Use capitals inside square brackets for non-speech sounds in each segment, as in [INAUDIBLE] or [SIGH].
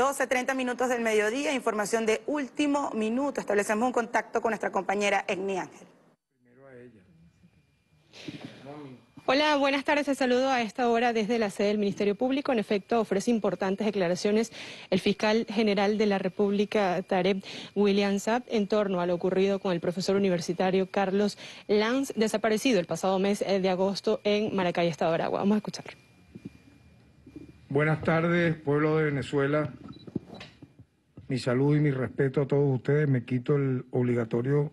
12.30 30 minutos del mediodía, información de último minuto. Establecemos un contacto con nuestra compañera Egni Ángel. Hola, buenas tardes. Les saludo a esta hora desde la sede del Ministerio Público. En efecto, ofrece importantes declaraciones el fiscal general de la República, Tarek William Saab, en torno a lo ocurrido con el profesor universitario Carlos Lanz, desaparecido el pasado mes eh, de agosto en Maracay, Estado de Aragua. Vamos a escuchar. Buenas tardes, pueblo de Venezuela. Mi salud y mi respeto a todos ustedes. Me quito el obligatorio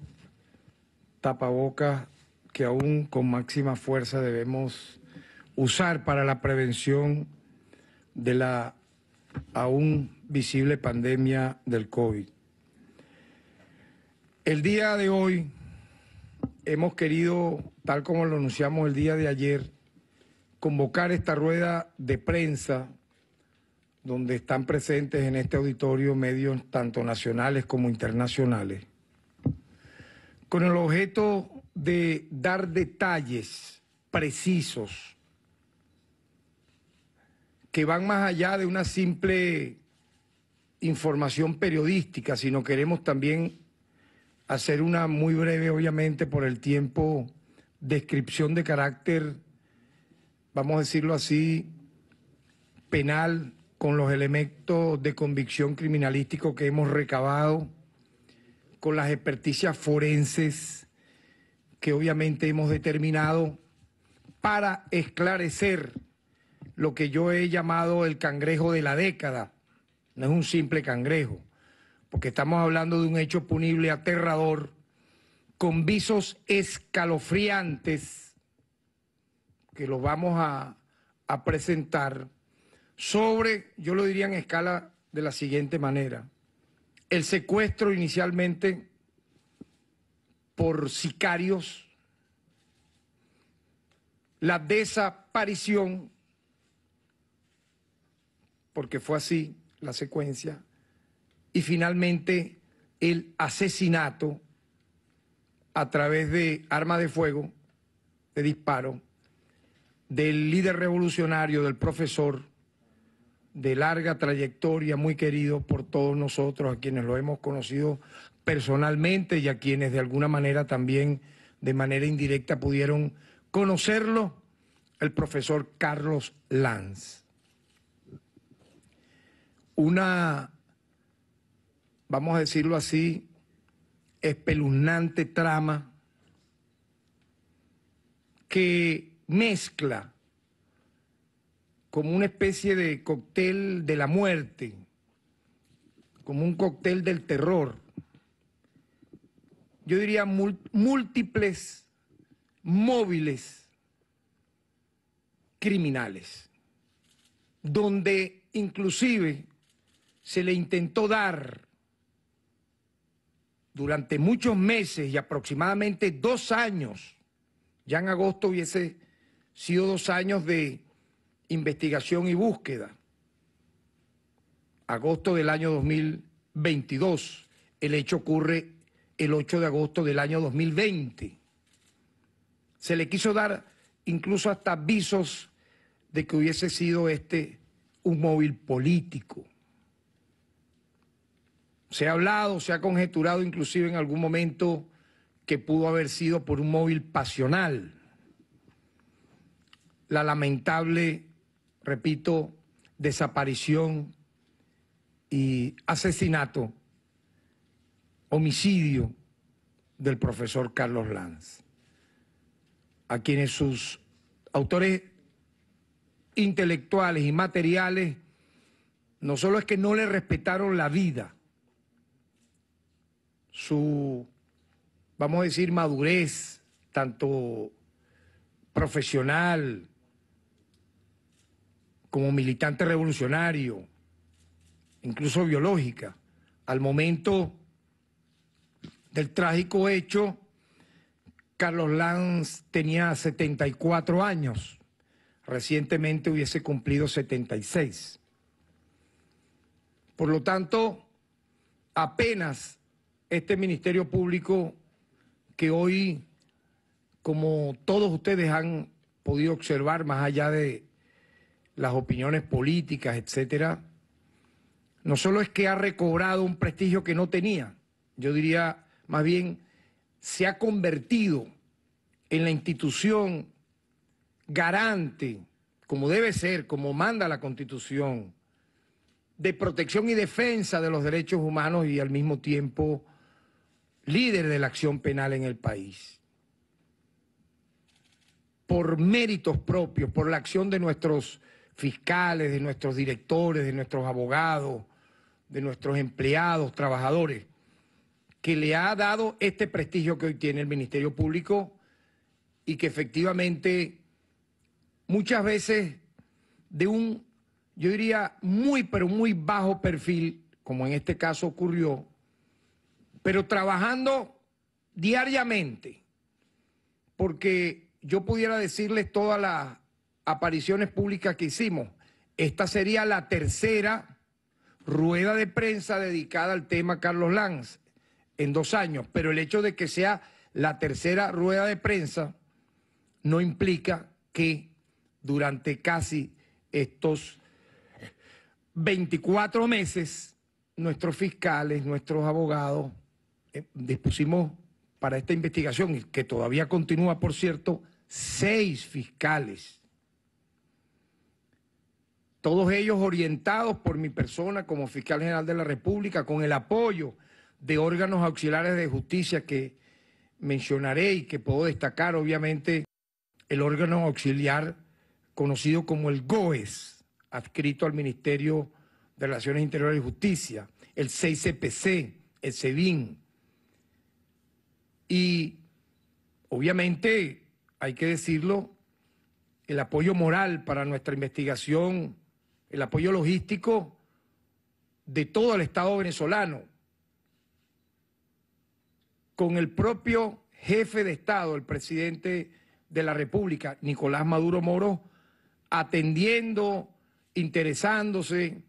tapabocas que aún con máxima fuerza debemos usar para la prevención de la aún visible pandemia del COVID. El día de hoy hemos querido, tal como lo anunciamos el día de ayer, convocar esta rueda de prensa donde están presentes en este auditorio medios tanto nacionales como internacionales, con el objeto de dar detalles precisos que van más allá de una simple información periodística, sino queremos también hacer una muy breve, obviamente, por el tiempo, descripción de carácter vamos a decirlo así, penal, con los elementos de convicción criminalístico que hemos recabado, con las experticias forenses que obviamente hemos determinado para esclarecer lo que yo he llamado el cangrejo de la década. No es un simple cangrejo, porque estamos hablando de un hecho punible aterrador, con visos escalofriantes que lo vamos a, presentar sobre, yo lo diría en escala de la siguiente manera. El secuestro inicialmente por sicarios, la desaparición, porque fue así la secuencia, y finalmente el asesinato a través de arma de fuego, de disparo, del líder revolucionario, del profesor de larga trayectoria, muy querido por todos nosotros, a quienes lo hemos conocido personalmente y a quienes de alguna manera también de manera indirecta pudieron conocerlo, el profesor Carlos Lanz. Una, vamos a decirlo así, espeluznante trama que mezcla como una especie de cóctel de la muerte, como un cóctel del terror. Yo diría múltiples móviles criminales, donde inclusive se le intentó dar durante muchos meses y aproximadamente dos años, ya en agosto hubiese sido dos años de investigación y búsqueda. Agosto del año 2022. El hecho ocurre el 8 de agosto del año 2020. Se le quiso dar incluso hasta avisos de que hubiese sido este un móvil político. Se ha hablado, se ha conjeturado inclusive en algún momento que pudo haber sido por un móvil pasional la lamentable, repito, desaparición y asesinato, homicidio del profesor Carlos Lanz, a quienes sus autores intelectuales y materiales no solo es que no le respetaron la vida, su, vamos a decir, madurez, tanto profesional, como militante revolucionario, incluso biológica, al momento del trágico hecho, Carlos Lanz tenía 74 años, recientemente hubiese cumplido 76. Por lo tanto, apenas este Ministerio Público que hoy, como todos ustedes han podido observar, más allá de las opiniones políticas, etcétera, no solo es que ha recobrado un prestigio que no tenía, yo diría más bien se ha convertido en la institución garante, como debe ser, como manda la Constitución, de protección y defensa de los derechos humanos y al mismo tiempo líder de la acción penal en el país. Por méritos propios, por la acción de nuestros fiscales, de nuestros directores, de nuestros abogados, de nuestros empleados, trabajadores, que le ha dado este prestigio que hoy tiene el Ministerio Público y que efectivamente muchas veces de un, yo diría, muy, pero muy bajo perfil, como en este caso ocurrió, pero trabajando diariamente, porque yo pudiera decirles toda la apariciones públicas que hicimos. Esta sería la tercera rueda de prensa dedicada al tema Carlos Lanz en dos años, pero el hecho de que sea la tercera rueda de prensa no implica que durante casi estos 24 meses nuestros fiscales, nuestros abogados, eh, dispusimos para esta investigación, que todavía continúa, por cierto, seis fiscales todos ellos orientados por mi persona como fiscal general de la República, con el apoyo de órganos auxiliares de justicia que mencionaré y que puedo destacar, obviamente, el órgano auxiliar conocido como el GOES, adscrito al Ministerio de Relaciones Interiores y Justicia, el CICPC, el SEBIN. Y obviamente, hay que decirlo, el apoyo moral para nuestra investigación el apoyo logístico de todo el Estado venezolano, con el propio jefe de Estado, el presidente de la República, Nicolás Maduro Moro, atendiendo, interesándose,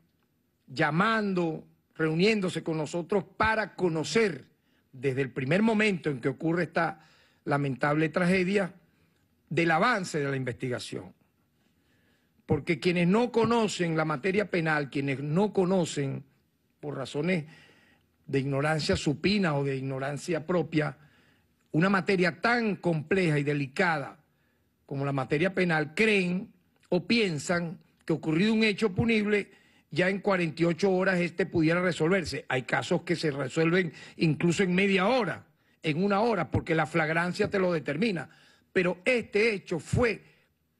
llamando, reuniéndose con nosotros para conocer desde el primer momento en que ocurre esta lamentable tragedia del avance de la investigación porque quienes no conocen la materia penal, quienes no conocen, por razones de ignorancia supina o de ignorancia propia, una materia tan compleja y delicada como la materia penal, creen o piensan que ocurrido un hecho punible, ya en 48 horas este pudiera resolverse. Hay casos que se resuelven incluso en media hora, en una hora, porque la flagrancia te lo determina. Pero este hecho fue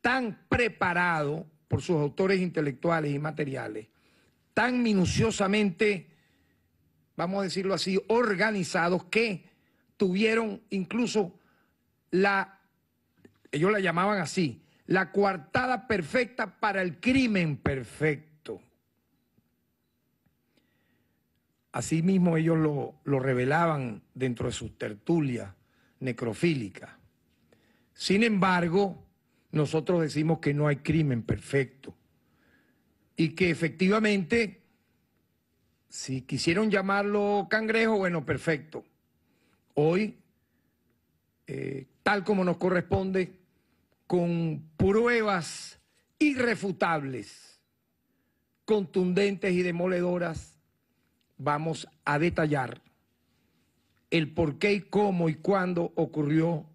tan preparado, por sus autores intelectuales y materiales, tan minuciosamente, vamos a decirlo así, organizados que tuvieron incluso la, ellos la llamaban así, la coartada perfecta para el crimen perfecto. Asimismo ellos lo, lo revelaban dentro de sus tertulias necrofílicas. Sin embargo, nosotros decimos que no hay crimen perfecto y que efectivamente, si quisieron llamarlo cangrejo, bueno, perfecto. Hoy, eh, tal como nos corresponde, con pruebas irrefutables, contundentes y demoledoras, vamos a detallar el por qué y cómo y cuándo ocurrió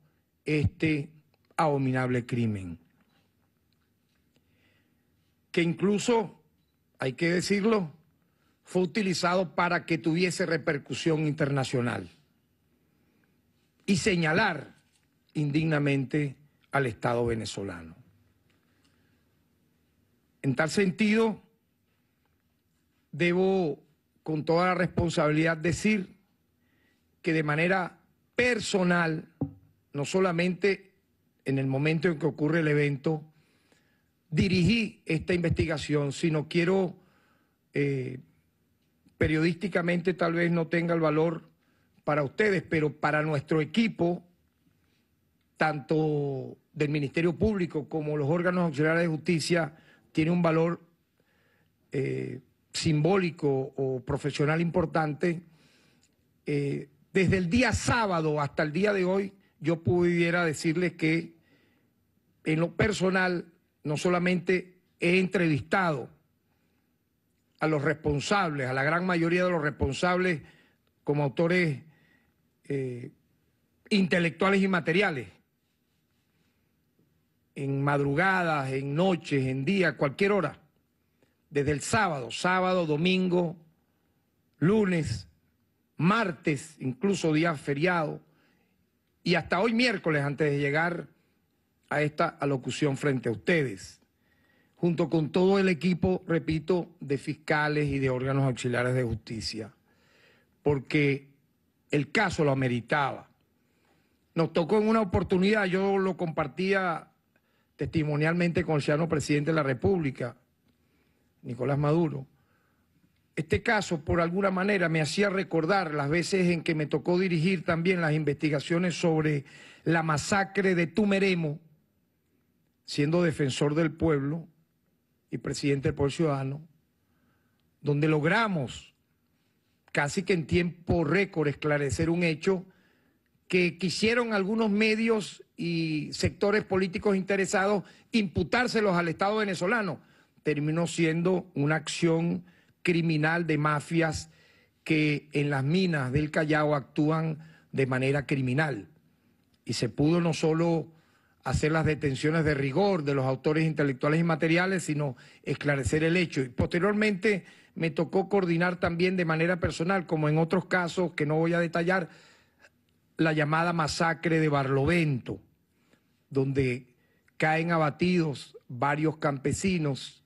este abominable crimen. Que incluso, hay que decirlo, fue utilizado para que tuviese repercusión internacional y señalar indignamente al Estado venezolano. En tal sentido, debo con toda la responsabilidad decir que de manera personal, no solamente en el momento en que ocurre el evento, dirigí esta investigación, Si no quiero, eh, periodísticamente tal vez no tenga el valor para ustedes, pero para nuestro equipo, tanto del Ministerio Público como los órganos auxiliares de justicia, tiene un valor eh, simbólico o profesional importante. Eh, desde el día sábado hasta el día de hoy, yo pudiera decirles que en lo personal, no solamente he entrevistado a los responsables, a la gran mayoría de los responsables como autores eh, intelectuales y materiales, en madrugadas, en noches, en días, cualquier hora, desde el sábado, sábado, domingo, lunes, martes, incluso día feriado, y hasta hoy miércoles antes de llegar a esta alocución frente a ustedes, junto con todo el equipo, repito, de fiscales y de órganos auxiliares de justicia, porque el caso lo ameritaba. Nos tocó en una oportunidad, yo lo compartía testimonialmente con el ciudadano presidente de la República, Nicolás Maduro. Este caso, por alguna manera, me hacía recordar las veces en que me tocó dirigir también las investigaciones sobre la masacre de Tumeremo, siendo defensor del pueblo y presidente del pueblo ciudadano, donde logramos casi que en tiempo récord esclarecer un hecho que quisieron algunos medios y sectores políticos interesados imputárselos al Estado venezolano. Terminó siendo una acción criminal de mafias que en las minas del Callao actúan de manera criminal. Y se pudo no solo hacer las detenciones de rigor de los autores intelectuales y materiales, sino esclarecer el hecho. Y posteriormente me tocó coordinar también de manera personal, como en otros casos que no voy a detallar, la llamada masacre de Barlovento, donde caen abatidos varios campesinos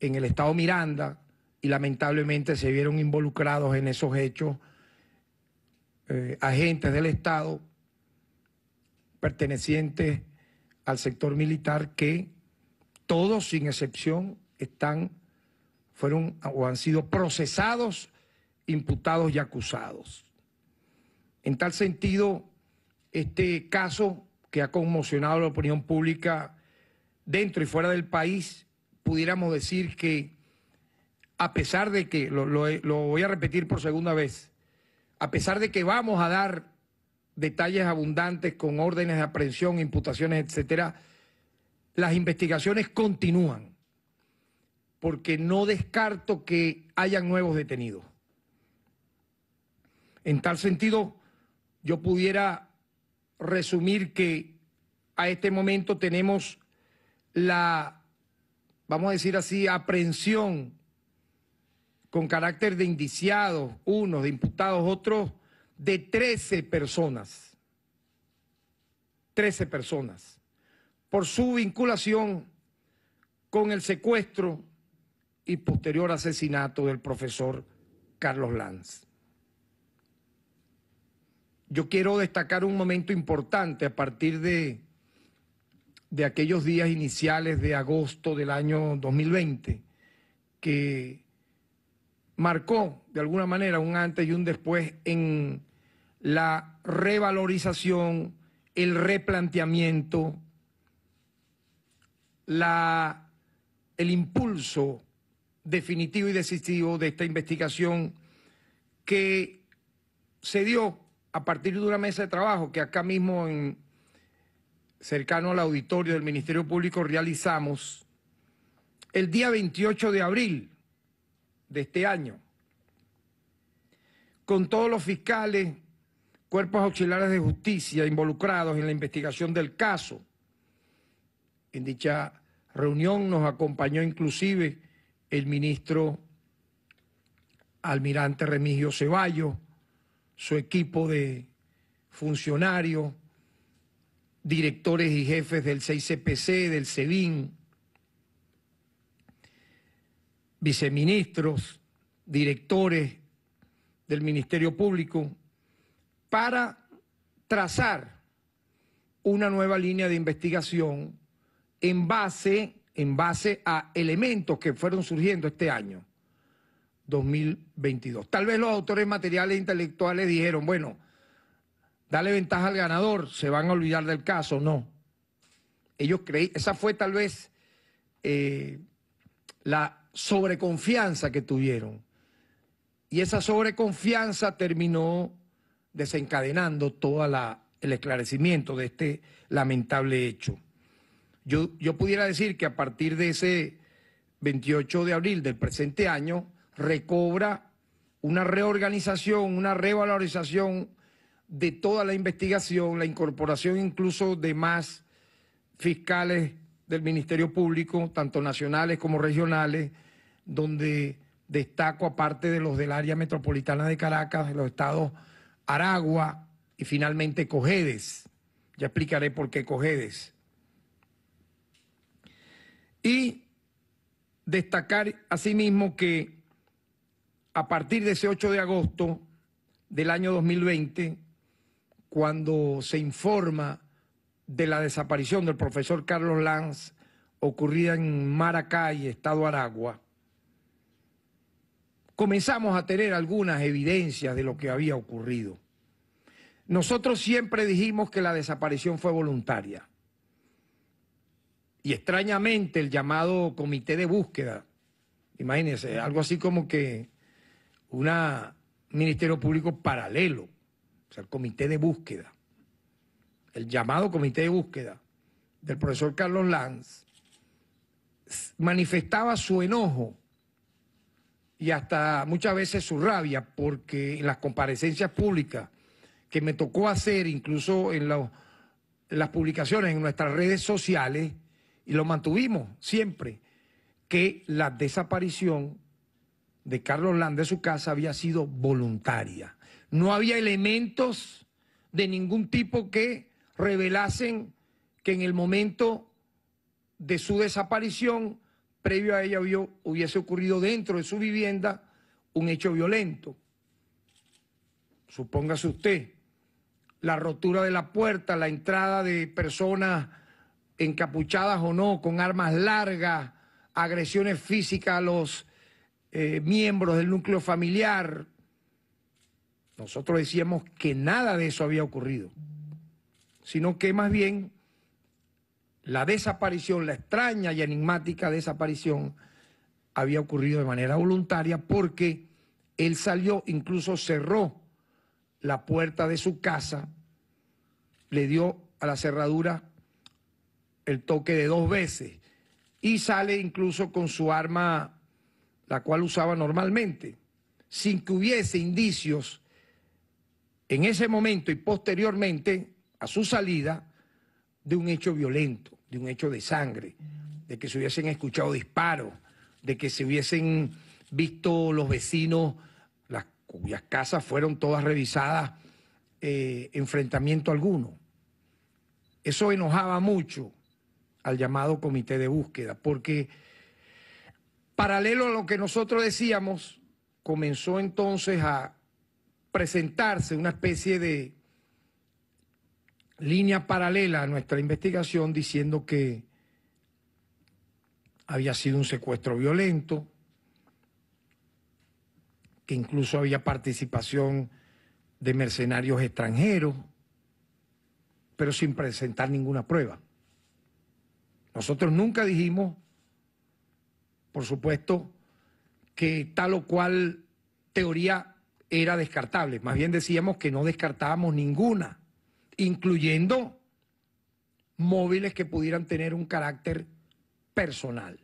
en el estado Miranda y lamentablemente se vieron involucrados en esos hechos eh, agentes del estado pertenecientes al sector militar que todos, sin excepción, están, fueron o han sido procesados, imputados y acusados. En tal sentido, este caso que ha conmocionado la opinión pública dentro y fuera del país, pudiéramos decir que, a pesar de que, lo voy a repetir por segunda vez, a pesar de que vamos a dar detalles abundantes con órdenes de aprehensión, imputaciones, etcétera, las investigaciones continúan, porque no descarto que hayan nuevos detenidos. En tal sentido, yo pudiera resumir que a este momento tenemos la, vamos a decir así, aprehensión con carácter de indiciados unos, de imputados otros, de 13 personas. 13 personas. Por su vinculación con el secuestro y posterior asesinato del profesor Carlos Lanz. Yo quiero destacar un momento importante a partir de, de aquellos días iniciales de agosto del año 2020 que marcó de alguna manera un antes y un después en la revalorización, el replanteamiento, la, el impulso definitivo y decisivo de esta investigación que se dio a partir de una mesa de trabajo que acá mismo, en, cercano al auditorio del Ministerio Público, realizamos el día 28 de abril de este año, con todos los fiscales cuerpos auxiliares de justicia involucrados en la investigación del caso. En dicha reunión nos acompañó inclusive el ministro almirante Remigio Ceballos, su equipo de funcionarios, directores y jefes del 6CPC, del SEBIN, viceministros, directores del Ministerio Público, para trazar una nueva línea de investigación en base, en base a elementos que fueron surgiendo este año, 2022. Tal vez los autores materiales e intelectuales dijeron, bueno, dale ventaja al ganador, se van a olvidar del caso. No. Ellos creí, esa fue tal vez eh, la sobreconfianza que tuvieron. Y esa sobreconfianza terminó desencadenando todo el esclarecimiento de este lamentable hecho. Yo, yo pudiera decir que a partir de ese 28 de abril del presente año recobra una reorganización, una revalorización de toda la investigación, la incorporación incluso de más fiscales del Ministerio Público, tanto nacionales como regionales, donde destaco, aparte de los del área metropolitana de Caracas, de los estados Aragua y finalmente Cojedes. Ya explicaré por qué Cojedes. Y destacar asimismo que a partir de ese 8 de agosto del año 2020, cuando se informa de la desaparición del profesor Carlos Lanz ocurrida en Maracay, Estado Aragua, comenzamos a tener algunas evidencias de lo que había ocurrido. Nosotros siempre dijimos que la desaparición fue voluntaria. Y extrañamente el llamado comité de búsqueda, imagínense, algo así como que un ministerio público paralelo, o sea, el comité de búsqueda, el llamado comité de búsqueda del profesor Carlos Lanz, manifestaba su enojo y hasta muchas veces su rabia, porque en las comparecencias públicas que me tocó hacer, incluso en, las publicaciones en nuestras redes sociales, y lo mantuvimos siempre, que la desaparición de Carlos Land de su casa había sido voluntaria. No había elementos de ningún tipo que revelasen que en el momento de su desaparición previo a ella hubiese ocurrido dentro de su vivienda un hecho violento. Supóngase usted, la rotura de la puerta, la entrada de personas encapuchadas o no, con armas largas, agresiones físicas a los eh, miembros del núcleo familiar. Nosotros decíamos que nada de eso había ocurrido, sino que más bien la desaparición, la extraña y enigmática desaparición, había ocurrido de manera voluntaria porque él salió, incluso cerró la puerta de su casa, le dio a la cerradura el toque de dos veces y sale incluso con su arma, la cual usaba normalmente, sin que hubiese indicios en ese momento y posteriormente a su salida de un hecho violento, de un hecho de sangre, de que se hubiesen escuchado disparos, de que se hubiesen visto los vecinos, las, cuyas casas fueron todas revisadas, eh, enfrentamiento alguno. Eso enojaba mucho al llamado comité de búsqueda, porque paralelo a lo que nosotros decíamos, comenzó entonces a presentarse una especie de línea paralela a nuestra investigación diciendo que había sido un secuestro violento, que incluso había participación de mercenarios extranjeros, pero sin presentar ninguna prueba. Nosotros nunca dijimos, por supuesto, que tal o cual teoría era descartable, más bien decíamos que no descartábamos ninguna incluyendo móviles que pudieran tener un carácter personal.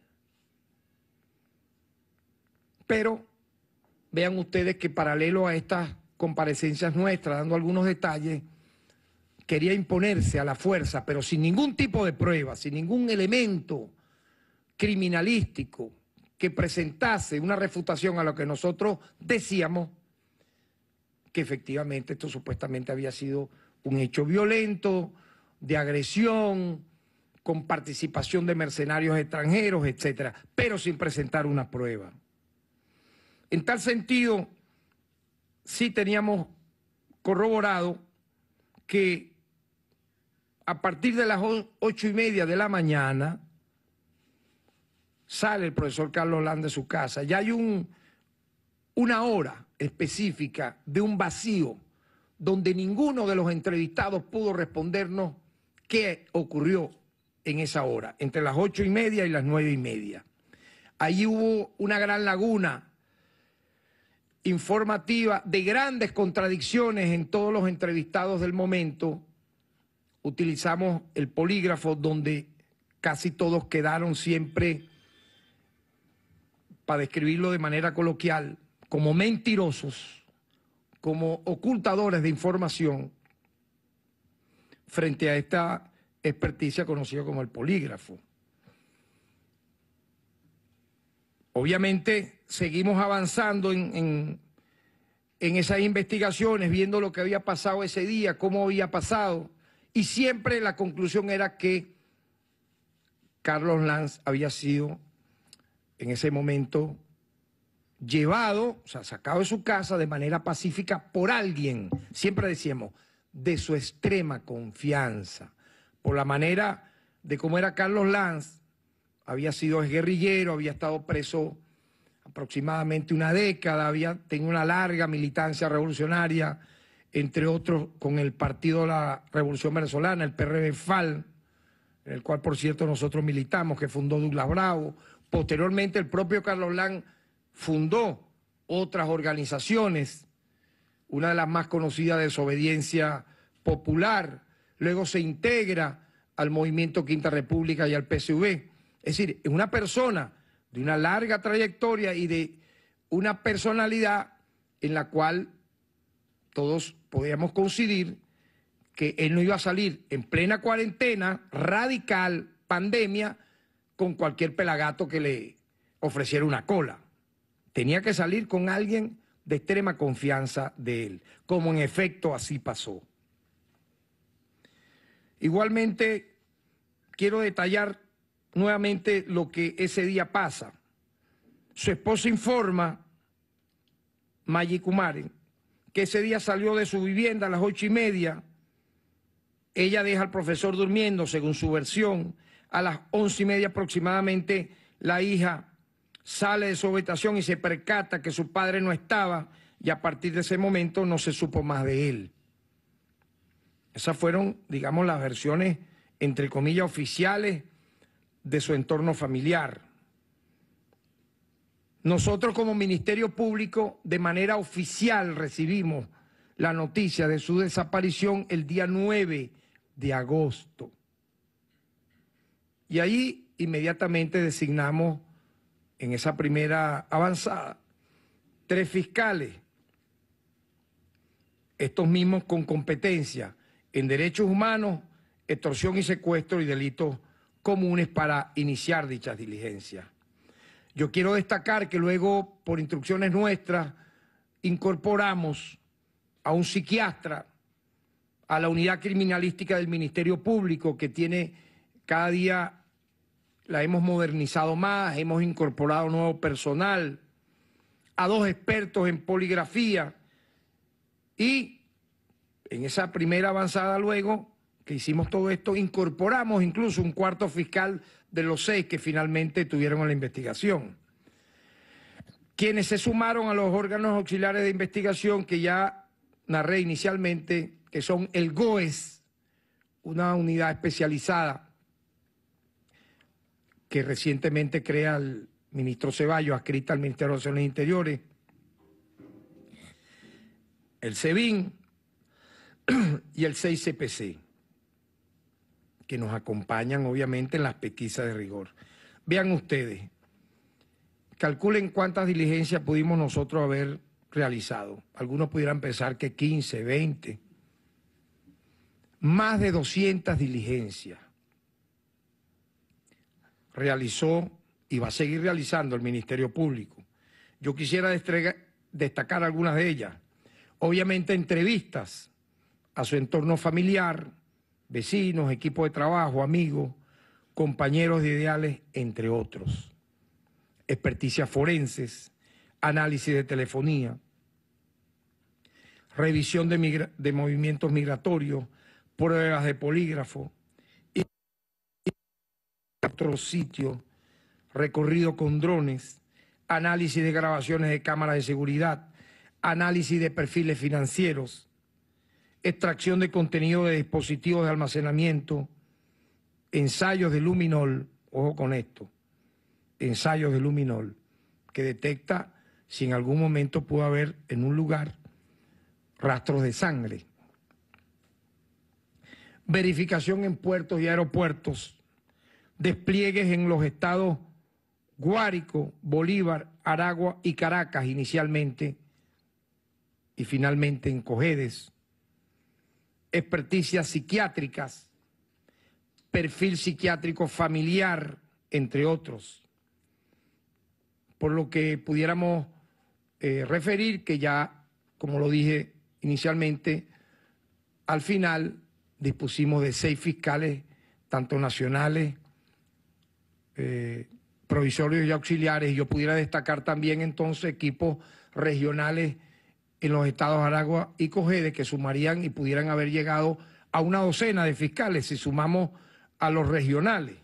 Pero vean ustedes que paralelo a estas comparecencias nuestras, dando algunos detalles, quería imponerse a la fuerza, pero sin ningún tipo de prueba, sin ningún elemento criminalístico que presentase una refutación a lo que nosotros decíamos que efectivamente esto supuestamente había sido un hecho violento, de agresión, con participación de mercenarios extranjeros, etcétera, pero sin presentar una prueba. En tal sentido, sí teníamos corroborado que a partir de las ocho y media de la mañana sale el profesor Carlos Land de su casa. Ya hay una hora específica de un vacío donde ninguno de los entrevistados pudo respondernos qué ocurrió en esa hora, entre las ocho y media y las nueve y media. Allí hubo una gran laguna informativa de grandes contradicciones en todos los entrevistados del momento. Utilizamos el polígrafo donde casi todos quedaron siempre, para describirlo de manera coloquial, como mentirosos como ocultadores de información frente a esta experticia conocida como el polígrafo. Obviamente seguimos avanzando en, en, esas investigaciones, viendo lo que había pasado ese día, cómo había pasado, y siempre la conclusión era que Carlos Lanz había sido en ese momento llevado, o sea, sacado de su casa de manera pacífica por alguien, siempre decíamos, de su extrema confianza, por la manera de cómo era Carlos Lanz, había sido guerrillero, había estado preso aproximadamente una década, había tenido una larga militancia revolucionaria, entre otros con el Partido de la Revolución Venezolana, el PRB FAL, en el cual por cierto nosotros militamos, que fundó Douglas Bravo, posteriormente el propio Carlos Lanz fundó otras organizaciones, una de las más conocidas, Desobediencia Popular, luego se integra al Movimiento Quinta República y al PSV. Es decir, es una persona de una larga trayectoria y de una personalidad en la cual todos podíamos coincidir que él no iba a salir en plena cuarentena, radical, pandemia, con cualquier pelagato que le ofreciera una cola. Tenía que salir con alguien de extrema confianza de él, como en efecto así pasó. Igualmente, quiero detallar nuevamente lo que ese día pasa. Su esposa informa, Maggi que ese día salió de su vivienda a las ocho y media. Ella deja al profesor durmiendo, según su versión. A las once y media aproximadamente, la hija sale de su habitación y se percata que su padre no estaba y a partir de ese momento no se supo más de él. Esas fueron, digamos, las versiones, entre comillas, oficiales de su entorno familiar. Nosotros como Ministerio Público de manera oficial recibimos la noticia de su desaparición el día 9 de agosto. Y ahí inmediatamente designamos en esa primera avanzada, tres fiscales, estos mismos con competencia en derechos humanos, extorsión y secuestro y delitos comunes para iniciar dichas diligencias. Yo quiero destacar que luego, por instrucciones nuestras, incorporamos a un psiquiatra a la unidad criminalística del Ministerio Público que tiene cada día la hemos modernizado más, hemos incorporado nuevo personal, a dos expertos en poligrafía y en esa primera avanzada luego que hicimos todo esto, incorporamos incluso un cuarto fiscal de los seis que finalmente tuvieron la investigación. Quienes se sumaron a los órganos auxiliares de investigación que ya narré inicialmente, que son el GOES, una unidad especializada que recientemente crea el ministro Ceballos, adscrita al Ministerio de Relaciones Interiores, el SEBIN y el 6CPC, que nos acompañan obviamente en las pesquisas de rigor. Vean ustedes, calculen cuántas diligencias pudimos nosotros haber realizado. Algunos pudieran pensar que 15, 20, más de 200 diligencias realizó y va a seguir realizando el Ministerio Público. Yo quisiera destacar algunas de ellas. Obviamente entrevistas a su entorno familiar, vecinos, equipo de trabajo, amigos, compañeros de ideales, entre otros. Experticias forenses, análisis de telefonía, revisión de, de movimientos migratorios, pruebas de polígrafo, otro sitio, recorrido con drones, análisis de grabaciones de cámaras de seguridad, análisis de perfiles financieros, extracción de contenido de dispositivos de almacenamiento, ensayos de luminol, ojo con esto, ensayos de luminol, que detecta si en algún momento pudo haber en un lugar rastros de sangre. Verificación en puertos y aeropuertos despliegues en los estados Guárico, Bolívar, Aragua y Caracas inicialmente, y finalmente en Cojedes, experticias psiquiátricas, perfil psiquiátrico familiar, entre otros. Por lo que pudiéramos eh, referir que ya, como lo dije inicialmente, al final dispusimos de seis fiscales, tanto nacionales eh, provisorios y auxiliares, y yo pudiera destacar también entonces equipos regionales en los estados Aragua y Cojedes que sumarían y pudieran haber llegado a una docena de fiscales si sumamos a los regionales.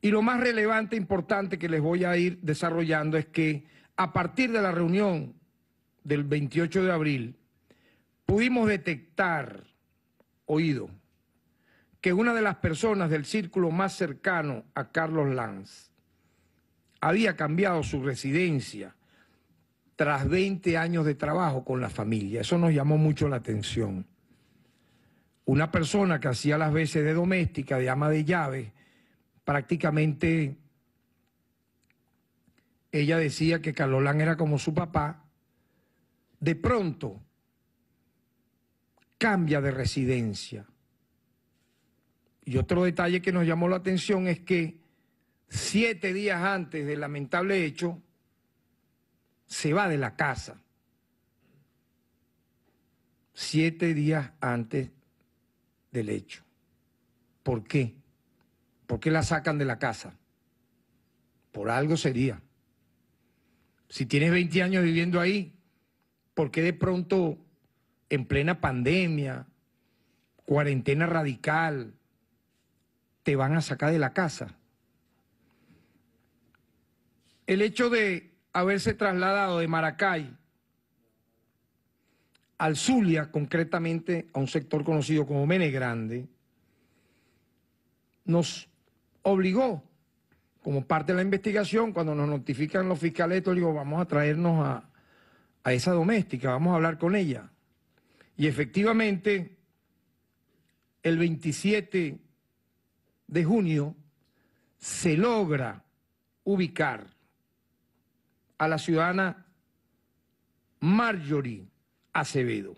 Y lo más relevante e importante que les voy a ir desarrollando es que a partir de la reunión del 28 de abril pudimos detectar, oído, que una de las personas del círculo más cercano a Carlos Lanz había cambiado su residencia tras 20 años de trabajo con la familia. Eso nos llamó mucho la atención. Una persona que hacía las veces de doméstica, de ama de llaves, prácticamente ella decía que Carlos Lanz era como su papá, de pronto cambia de residencia y otro detalle que nos llamó la atención es que siete días antes del lamentable hecho, se va de la casa. Siete días antes del hecho. ¿Por qué? ¿Por qué la sacan de la casa? Por algo sería. Si tienes 20 años viviendo ahí, ¿por qué de pronto en plena pandemia, cuarentena radical, te van a sacar de la casa. El hecho de haberse trasladado de Maracay al Zulia, concretamente a un sector conocido como Mene Grande, nos obligó, como parte de la investigación, cuando nos notifican los fiscales, digo, vamos a traernos a, a esa doméstica, vamos a hablar con ella. Y efectivamente, el 27 de junio se logra ubicar a la ciudadana Marjorie Acevedo,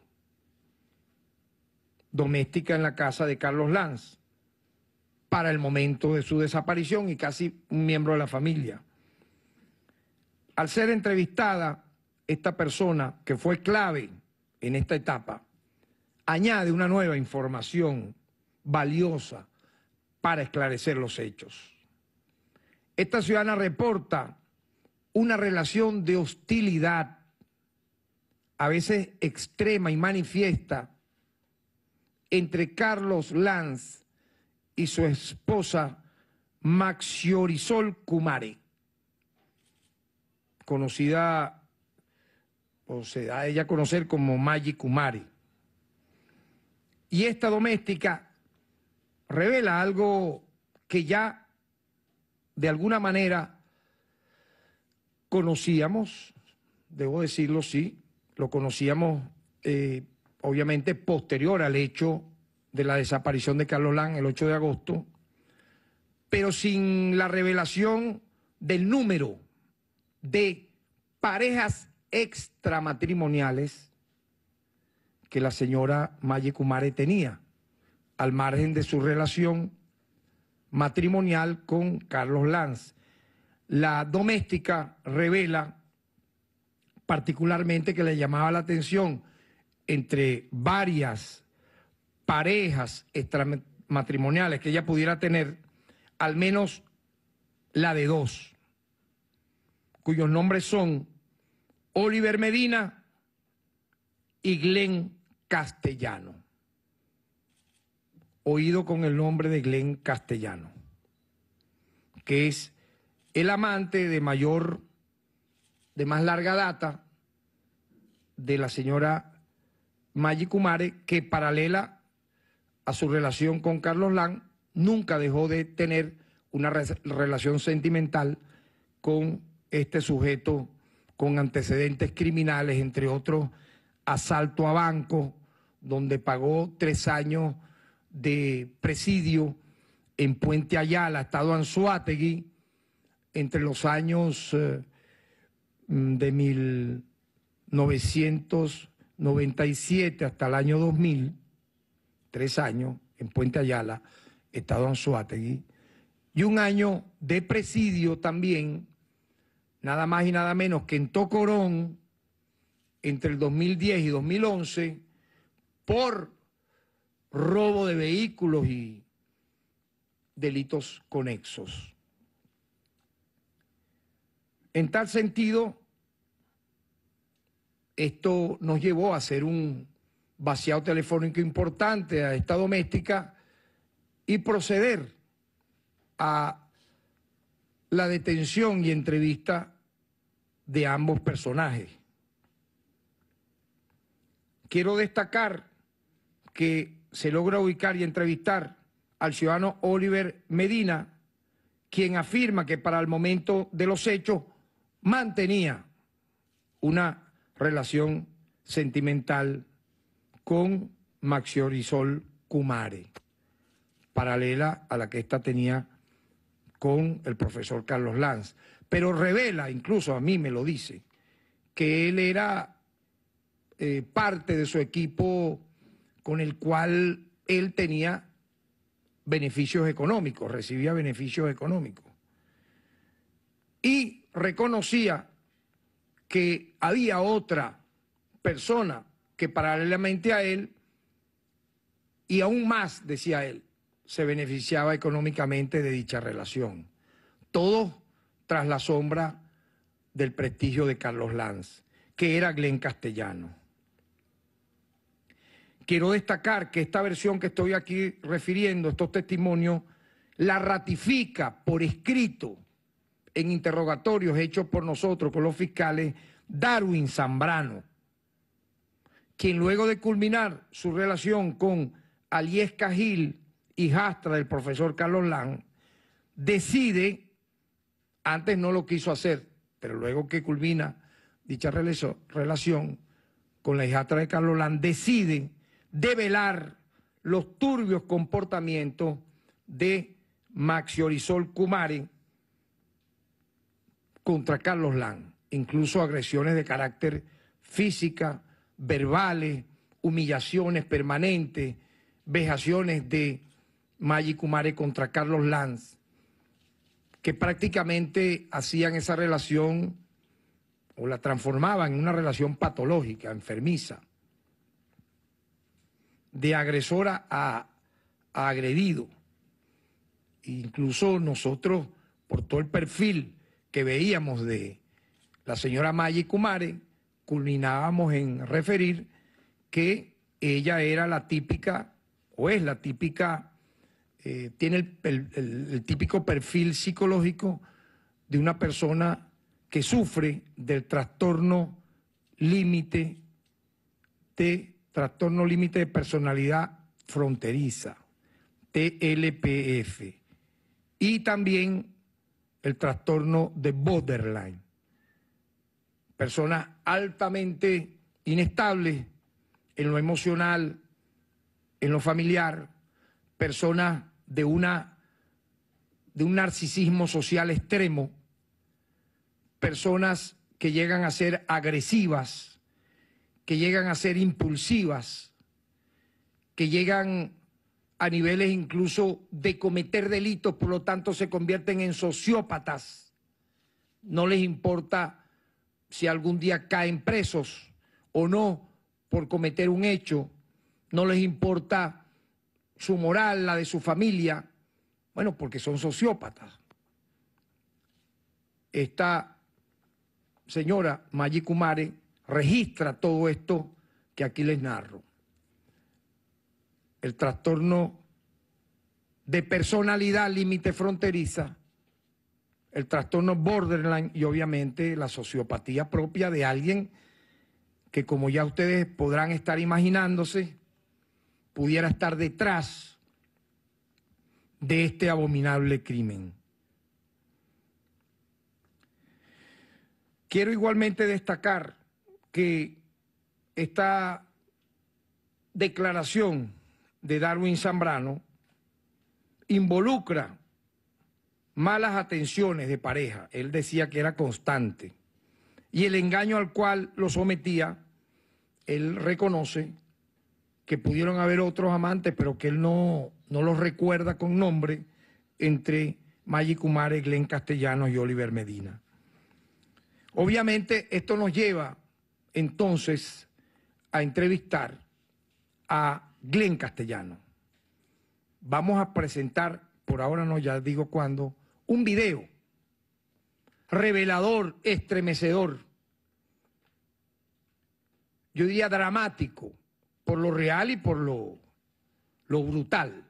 doméstica en la casa de Carlos Lanz, para el momento de su desaparición y casi un miembro de la familia. Al ser entrevistada, esta persona, que fue clave en esta etapa, añade una nueva información valiosa para esclarecer los hechos. Esta ciudadana reporta una relación de hostilidad, a veces extrema y manifiesta, entre Carlos Lanz y su esposa Maxiorisol Kumari... conocida o se da a ella a conocer como Maggi Kumari... Y esta doméstica revela algo que ya de alguna manera conocíamos, debo decirlo sí, lo conocíamos eh, obviamente posterior al hecho de la desaparición de Carlos el 8 de agosto, pero sin la revelación del número de parejas extramatrimoniales que la señora Maye Kumare tenía al margen de su relación matrimonial con Carlos Lanz. La doméstica revela particularmente que le llamaba la atención entre varias parejas extramatrimoniales que ella pudiera tener, al menos la de dos, cuyos nombres son Oliver Medina y Glenn Castellano oído con el nombre de Glenn Castellano, que es el amante de mayor, de más larga data de la señora Maggi Kumare, que paralela a su relación con Carlos Lan, nunca dejó de tener una relación sentimental con este sujeto con antecedentes criminales, entre otros asalto a banco, donde pagó tres años de presidio en Puente Ayala, Estado Anzuategui, entre los años eh, mm, de 1997 hasta el año 2000, tres años en Puente Ayala, Estado Anzuategui, y un año de presidio también, nada más y nada menos que en Tocorón, entre el 2010 y 2011, por robo de vehículos y delitos conexos. En tal sentido, esto nos llevó a hacer un vaciado telefónico importante a esta doméstica y proceder a la detención y entrevista de ambos personajes. Quiero destacar que se logra ubicar y entrevistar al ciudadano Oliver Medina, quien afirma que para el momento de los hechos mantenía una relación sentimental con Maxiorizol Cumare, paralela a la que ésta tenía con el profesor Carlos Lanz. Pero revela, incluso a mí me lo dice, que él era eh, parte de su equipo con el cual él tenía beneficios económicos, recibía beneficios económicos. Y reconocía que había otra persona que paralelamente a él, y aún más, decía él, se beneficiaba económicamente de dicha relación. Todo tras la sombra del prestigio de Carlos Lanz, que era Glen Castellano quiero destacar que esta versión que estoy aquí refiriendo, estos testimonios, la ratifica por escrito en interrogatorios hechos por nosotros, con los fiscales, Darwin Zambrano, quien luego de culminar su relación con Aliesca Gil, hijastra del profesor Carlos Lan, decide, antes no lo quiso hacer, pero luego que culmina dicha relación con la hijastra de Carlos Lan, decide develar los turbios comportamientos de Orizol Kumare contra Carlos Lanz. incluso agresiones de carácter física, verbales, humillaciones permanentes, vejaciones de Maggi Kumare contra Carlos Lanz, que prácticamente hacían esa relación o la transformaban en una relación patológica, enfermiza de agresora a, agredido. Incluso nosotros, por todo el perfil que veíamos de la señora Maye Kumare, culminábamos en referir que ella era la típica, o es la típica, eh, tiene el típico perfil psicológico de una persona que sufre del trastorno límite de trastorno límite de personalidad fronteriza, TLPF, y también el trastorno de borderline. Personas altamente inestables en lo emocional, en lo familiar, personas de, una, de un narcisismo social extremo, personas que llegan a ser agresivas, que llegan a ser impulsivas, que llegan a niveles incluso de cometer delitos, por lo tanto se convierten en sociópatas. No les importa si algún día caen presos o no por cometer un hecho, no les importa su moral, la de su familia, bueno, porque son sociópatas. Esta señora, Maggi Kumare, registra todo esto que aquí les narro. El trastorno de personalidad límite fronteriza, el trastorno borderline y obviamente la sociopatía propia de alguien que como ya ustedes podrán estar imaginándose, pudiera estar detrás de este abominable crimen. Quiero igualmente destacar que esta declaración de Darwin Zambrano involucra malas atenciones de pareja. Él decía que era constante. Y el engaño al cual lo sometía, él reconoce que pudieron haber otros amantes, pero que él no, no los recuerda con nombre entre Magic Kumare, Glenn Castellanos y Oliver Medina. Obviamente esto nos lleva entonces a entrevistar a Glenn Castellano. Vamos a presentar, por ahora no, ya digo cuándo, un video revelador, estremecedor, yo diría dramático, por lo real y por lo, lo brutal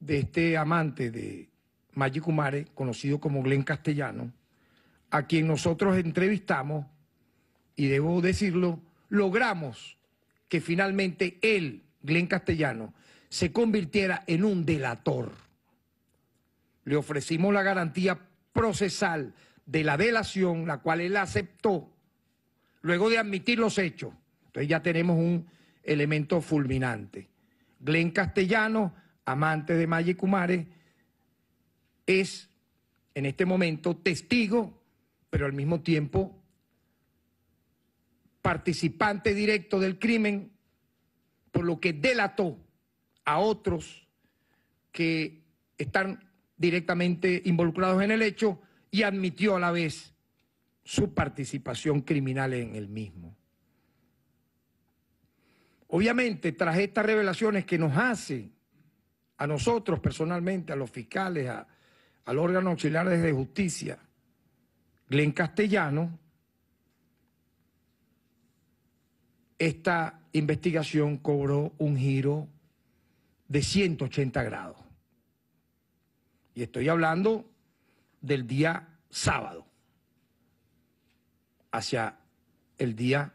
de este amante de Magic Kumare, conocido como Glenn Castellano, a quien nosotros entrevistamos y debo decirlo, logramos que finalmente él, Glenn Castellano, se convirtiera en un delator. Le ofrecimos la garantía procesal de la delación, la cual él aceptó, luego de admitir los hechos. Entonces ya tenemos un elemento fulminante. Glenn Castellano, amante de Maye Kumare, es en este momento testigo, pero al mismo tiempo participante directo del crimen, por lo que delató a otros que están directamente involucrados en el hecho y admitió a la vez su participación criminal en el mismo. Obviamente, tras estas revelaciones que nos hace a nosotros personalmente, a los fiscales, al órgano auxiliar de justicia, Glenn Castellano, esta investigación cobró un giro de 180 grados. Y estoy hablando del día sábado hacia el día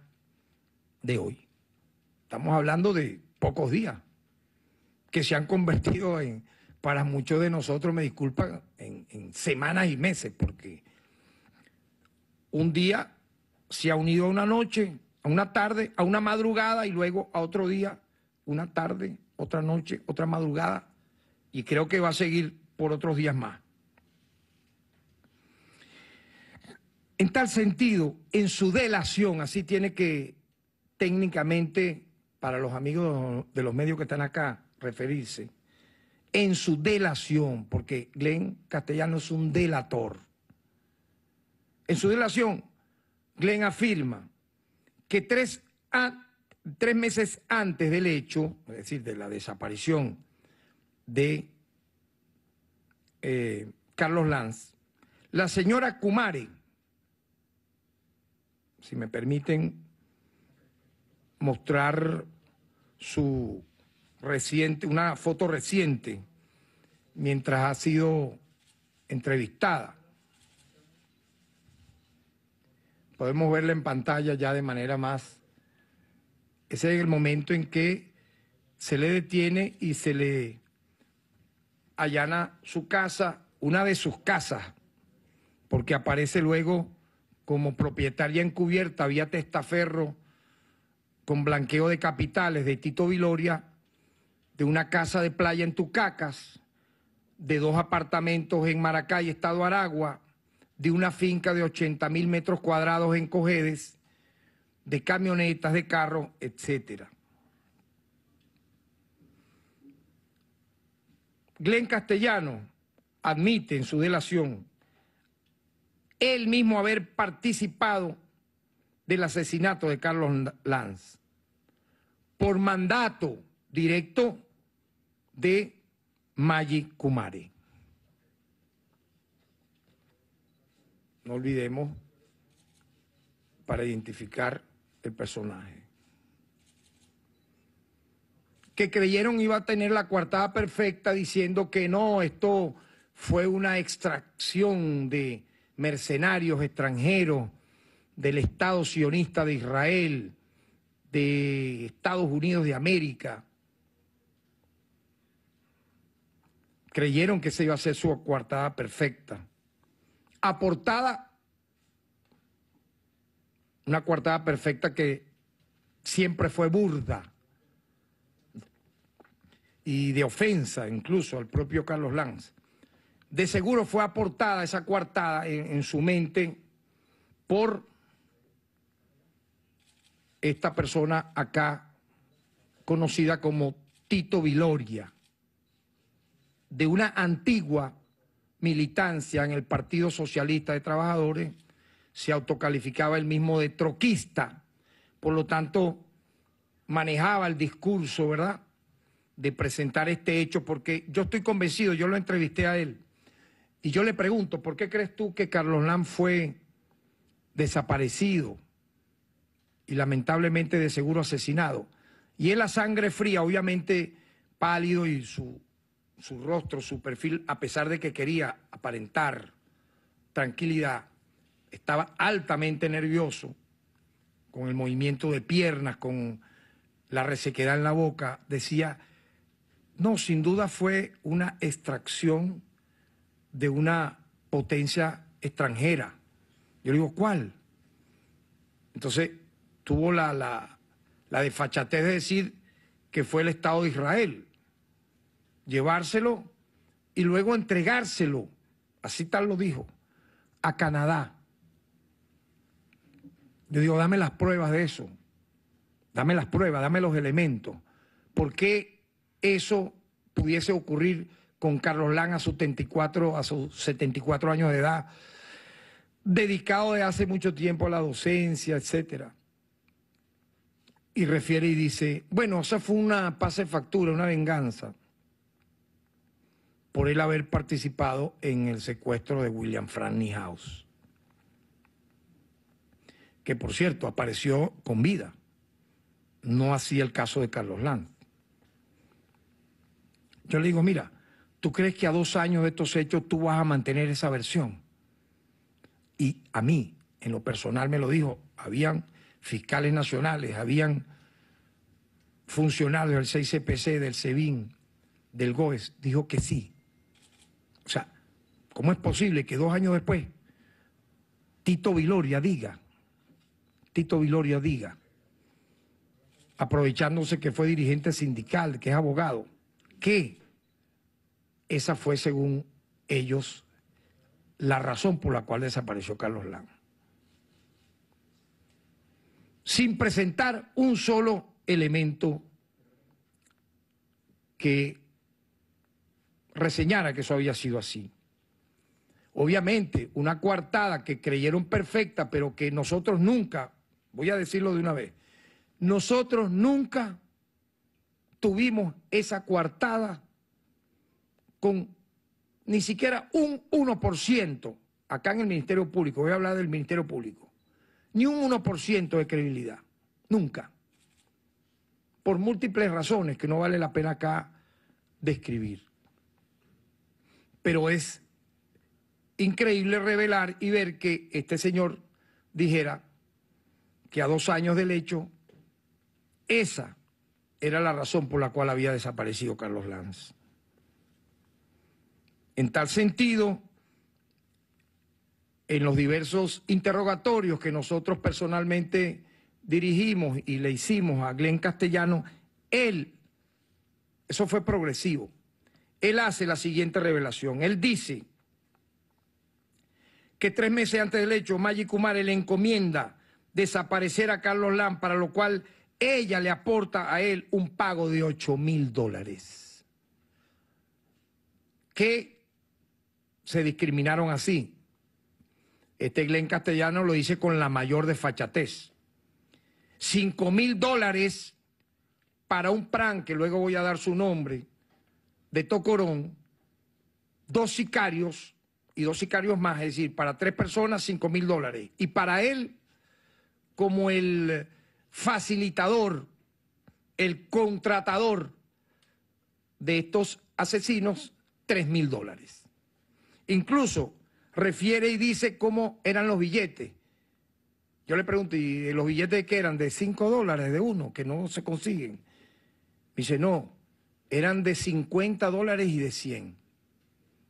de hoy. Estamos hablando de pocos días que se han convertido en, para muchos de nosotros, me disculpan, en, en semanas y meses, porque un día se ha unido a una noche, a una tarde, a una madrugada y luego a otro día, una tarde, otra noche, otra madrugada, y creo que va a seguir por otros días más. En tal sentido, en su delación, así tiene que técnicamente, para los amigos de los medios que están acá, referirse, en su delación, porque Glenn Castellano es un delator. En su delación, Glenn afirma que tres, a, tres meses antes del hecho, es decir, de la desaparición de eh, Carlos Lanz, la señora Kumare, si me permiten mostrar su reciente, una foto reciente, mientras ha sido entrevistada. podemos verla en pantalla ya de manera más... Ese es el momento en que se le detiene y se le allana su casa, una de sus casas, porque aparece luego como propietaria encubierta vía testaferro con blanqueo de capitales de Tito Viloria, de una casa de playa en Tucacas, de dos apartamentos en Maracay, Estado Aragua, de una finca de 80 mil metros cuadrados en Cojedes, de camionetas, de carros, etcétera. Glenn Castellano admite en su delación él mismo haber participado del asesinato de Carlos Lanz por mandato directo de Maggi Kumare. no olvidemos, para identificar el personaje. Que creyeron iba a tener la coartada perfecta diciendo que no, esto fue una extracción de mercenarios extranjeros del Estado sionista de Israel, de Estados Unidos de América. Creyeron que se iba a hacer su coartada perfecta aportada, una coartada perfecta que siempre fue burda y de ofensa incluso al propio Carlos Lanz. De seguro fue aportada esa coartada en, en su mente por esta persona acá conocida como Tito Viloria, de una antigua militancia en el Partido Socialista de Trabajadores, se autocalificaba él mismo de troquista, por lo tanto manejaba el discurso, ¿verdad?, de presentar este hecho, porque yo estoy convencido, yo lo entrevisté a él, y yo le pregunto, ¿por qué crees tú que Carlos Lam fue desaparecido y lamentablemente de seguro asesinado? Y él a sangre fría, obviamente pálido y su su rostro, su perfil, a pesar de que quería aparentar tranquilidad, estaba altamente nervioso, con el movimiento de piernas, con la resequedad en la boca, decía, no, sin duda fue una extracción de una potencia extranjera. Yo le digo, ¿cuál? Entonces tuvo la, la, la desfachatez de decir que fue el Estado de Israel llevárselo y luego entregárselo, así tal lo dijo, a Canadá. Yo digo, dame las pruebas de eso, dame las pruebas, dame los elementos. ¿Por qué eso pudiese ocurrir con Carlos Lang a sus 74, a sus años de edad, dedicado de hace mucho tiempo a la docencia, etcétera? Y refiere y dice, bueno, esa fue una pase factura, una venganza por él haber participado en el secuestro de William Franny House. que por cierto apareció con vida, no así el caso de Carlos Lanz. Yo le digo, mira, ¿tú crees que a dos años de estos hechos tú vas a mantener esa versión? Y a mí, en lo personal me lo dijo, habían fiscales nacionales, habían funcionarios del 6CPC, del SEBIN, del GOES, dijo que sí, o sea, ¿cómo es posible que dos años después Tito Viloria diga, Tito Viloria diga, aprovechándose que fue dirigente sindical, que es abogado, que esa fue, según ellos, la razón por la cual desapareció Carlos Lang? Sin presentar un solo elemento que reseñara que eso había sido así. Obviamente, una coartada que creyeron perfecta, pero que nosotros nunca, voy a decirlo de una vez, nosotros nunca tuvimos esa coartada con ni siquiera un 1% acá en el Ministerio Público, voy a hablar del Ministerio Público, ni un 1% de credibilidad, nunca, por múltiples razones que no vale la pena acá describir pero es increíble revelar y ver que este señor dijera que a dos años del hecho, esa era la razón por la cual había desaparecido Carlos Lanz. En tal sentido, en los diversos interrogatorios que nosotros personalmente dirigimos y le hicimos a Glenn Castellano, él, eso fue progresivo, él hace la siguiente revelación. Él dice que tres meses antes del hecho, Maggie Kumare le encomienda desaparecer a Carlos Lam, para lo cual ella le aporta a él un pago de 8 mil dólares. Que se discriminaron así. Este Glen Castellano lo dice con la mayor desfachatez. 5 mil dólares para un pran, que luego voy a dar su nombre, de Tocorón, dos sicarios y dos sicarios más, es decir, para tres personas, cinco mil dólares. Y para él, como el facilitador, el contratador de estos asesinos, tres mil dólares. Incluso refiere y dice cómo eran los billetes. Yo le pregunto, ¿y los billetes qué eran? De cinco dólares, de uno, que no se consiguen. dice, no, eran de 50 dólares y de 100.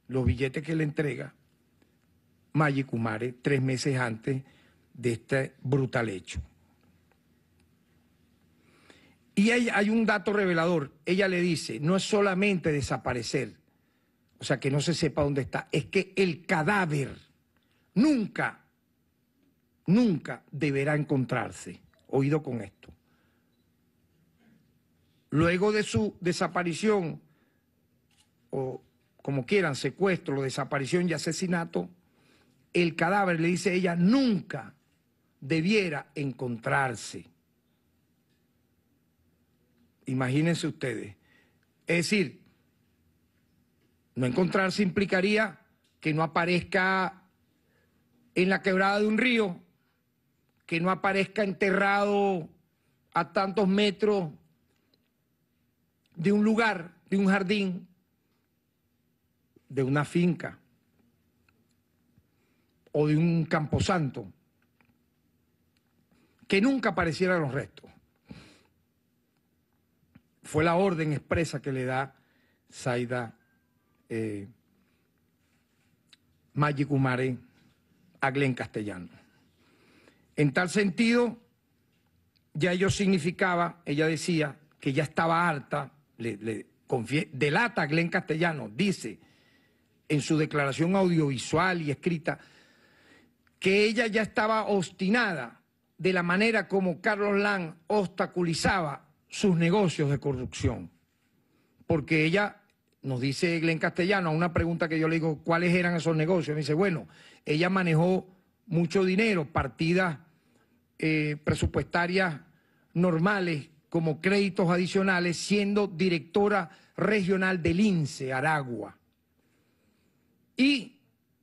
Los billetes que le entrega Kumare tres meses antes de este brutal hecho. Y hay, un dato revelador. Ella le dice, no es solamente desaparecer, o sea, que no se sepa dónde está, es que el cadáver nunca, nunca deberá encontrarse. Oído con esto. Luego de su desaparición, o como quieran, secuestro, desaparición y asesinato, el cadáver, le dice ella, nunca debiera encontrarse. Imagínense ustedes. Es decir, no encontrarse implicaría que no aparezca en la quebrada de un río, que no aparezca enterrado a tantos metros de un lugar, de un jardín, de una finca o de un camposanto, que nunca aparecieran los restos. Fue la orden expresa que le da Zaida eh, a Glen Castellano. En tal sentido, ya ello significaba, ella decía, que ya estaba harta le, delata a Glenn Castellano, dice en su declaración audiovisual y escrita que ella ya estaba obstinada de la manera como Carlos Lang obstaculizaba sus negocios de corrupción. Porque ella, nos dice Glenn Castellano, a una pregunta que yo le digo, ¿cuáles eran esos negocios? Me dice, bueno, ella manejó mucho dinero, partidas eh, presupuestarias normales como créditos adicionales, siendo directora regional del INSE, Aragua. Y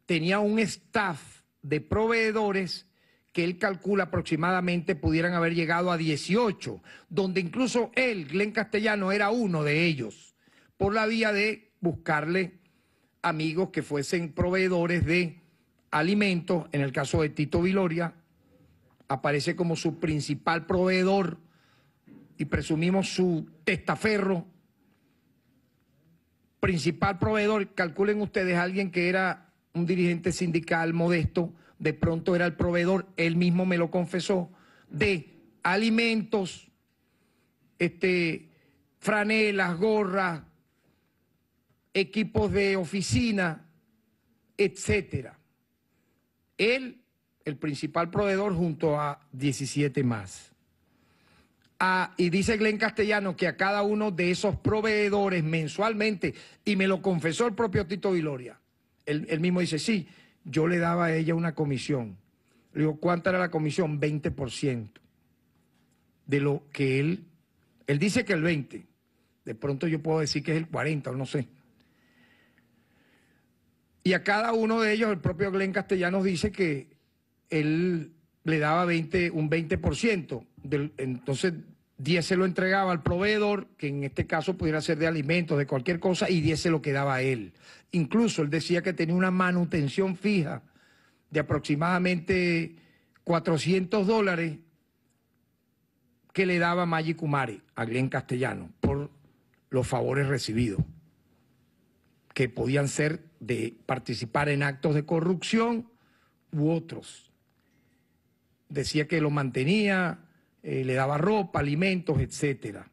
tenía un staff de proveedores que él calcula aproximadamente pudieran haber llegado a 18, donde incluso él, Glenn Castellano, era uno de ellos, por la vía de buscarle amigos que fuesen proveedores de alimentos, en el caso de Tito Viloria, aparece como su principal proveedor y presumimos su testaferro principal proveedor, calculen ustedes, alguien que era un dirigente sindical modesto, de pronto era el proveedor, él mismo me lo confesó, de alimentos, este, franelas, gorras, equipos de oficina, etcétera. Él, el principal proveedor, junto a 17 más y dice Glenn Castellano que a cada uno de esos proveedores mensualmente, y me lo confesó el propio Tito Viloria, él, mismo dice, sí, yo le daba a ella una comisión. Le digo, ¿cuánta era la comisión? 20% de lo que él, él dice que el 20%, de pronto yo puedo decir que es el 40% o no sé. Y a cada uno de ellos, el propio Glenn Castellanos dice que él le daba 20, un 20%. Del, entonces, 10 se lo entregaba al proveedor, que en este caso pudiera ser de alimentos, de cualquier cosa, y 10 se lo quedaba a él. Incluso él decía que tenía una manutención fija de aproximadamente 400 dólares que le daba Maggi Kumari, a en castellano, por los favores recibidos, que podían ser de participar en actos de corrupción u otros. Decía que lo mantenía eh, le daba ropa, alimentos, etcétera.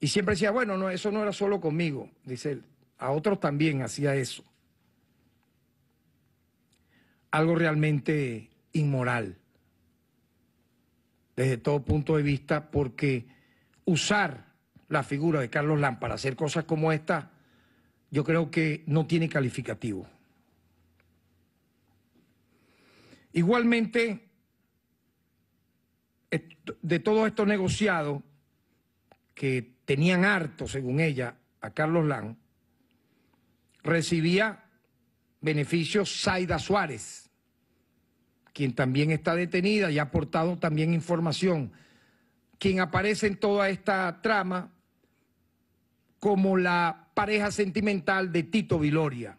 Y siempre decía, bueno, no, eso no era solo conmigo, dice él, a otros también hacía eso. Algo realmente inmoral, desde todo punto de vista, porque usar la figura de Carlos Lam para hacer cosas como esta, yo creo que no tiene calificativo. Igualmente, de todos estos negociados que tenían harto, según ella, a Carlos Lang, recibía beneficios Zaida Suárez, quien también está detenida y ha aportado también información, quien aparece en toda esta trama como la pareja sentimental de Tito Viloria.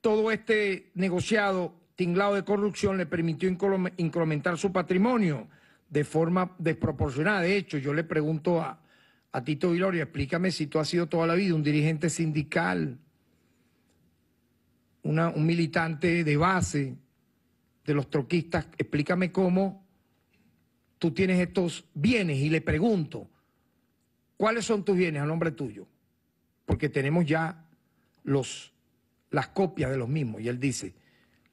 Todo este negociado tinglado de corrupción le permitió incrementar su patrimonio de forma desproporcionada. De hecho, yo le pregunto a, a Tito Viloria, explícame si tú has sido toda la vida un dirigente sindical, una, un militante de base de los troquistas, explícame cómo tú tienes estos bienes y le pregunto, ¿cuáles son tus bienes a nombre tuyo? Porque tenemos ya los, las copias de los mismos. Y él dice,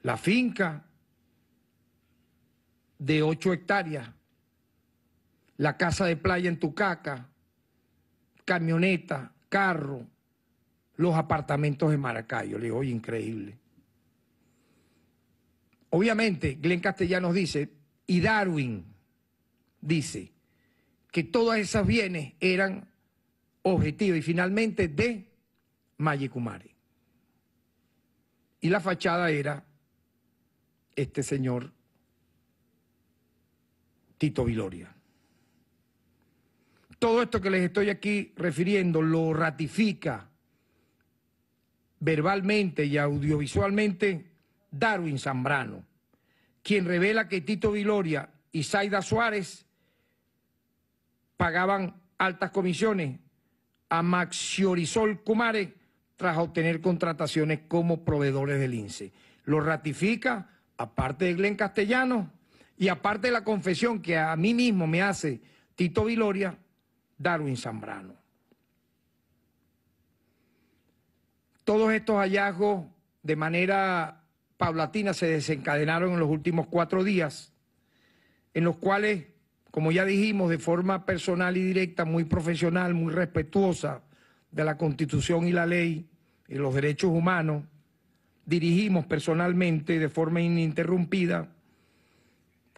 la finca de 8 hectáreas, la casa de playa en Tucaca, camioneta, carro, los apartamentos de Maracayo. Le digo, oye, increíble. Obviamente, Glenn Castellanos dice, y Darwin dice, que todas esas bienes eran objetivos y finalmente de Mayekumare. Y la fachada era este señor Tito Viloria. Todo esto que les estoy aquí refiriendo lo ratifica verbalmente y audiovisualmente Darwin Zambrano, quien revela que Tito Viloria y Zaida Suárez pagaban altas comisiones a Maxiorizol Cumare tras obtener contrataciones como proveedores del INSE. Lo ratifica aparte de Glenn Castellano y aparte de la confesión que a mí mismo me hace Tito Viloria, Darwin Zambrano. Todos estos hallazgos de manera paulatina se desencadenaron en los últimos cuatro días, en los cuales, como ya dijimos, de forma personal y directa, muy profesional, muy respetuosa de la Constitución y la ley y los derechos humanos, dirigimos personalmente de forma ininterrumpida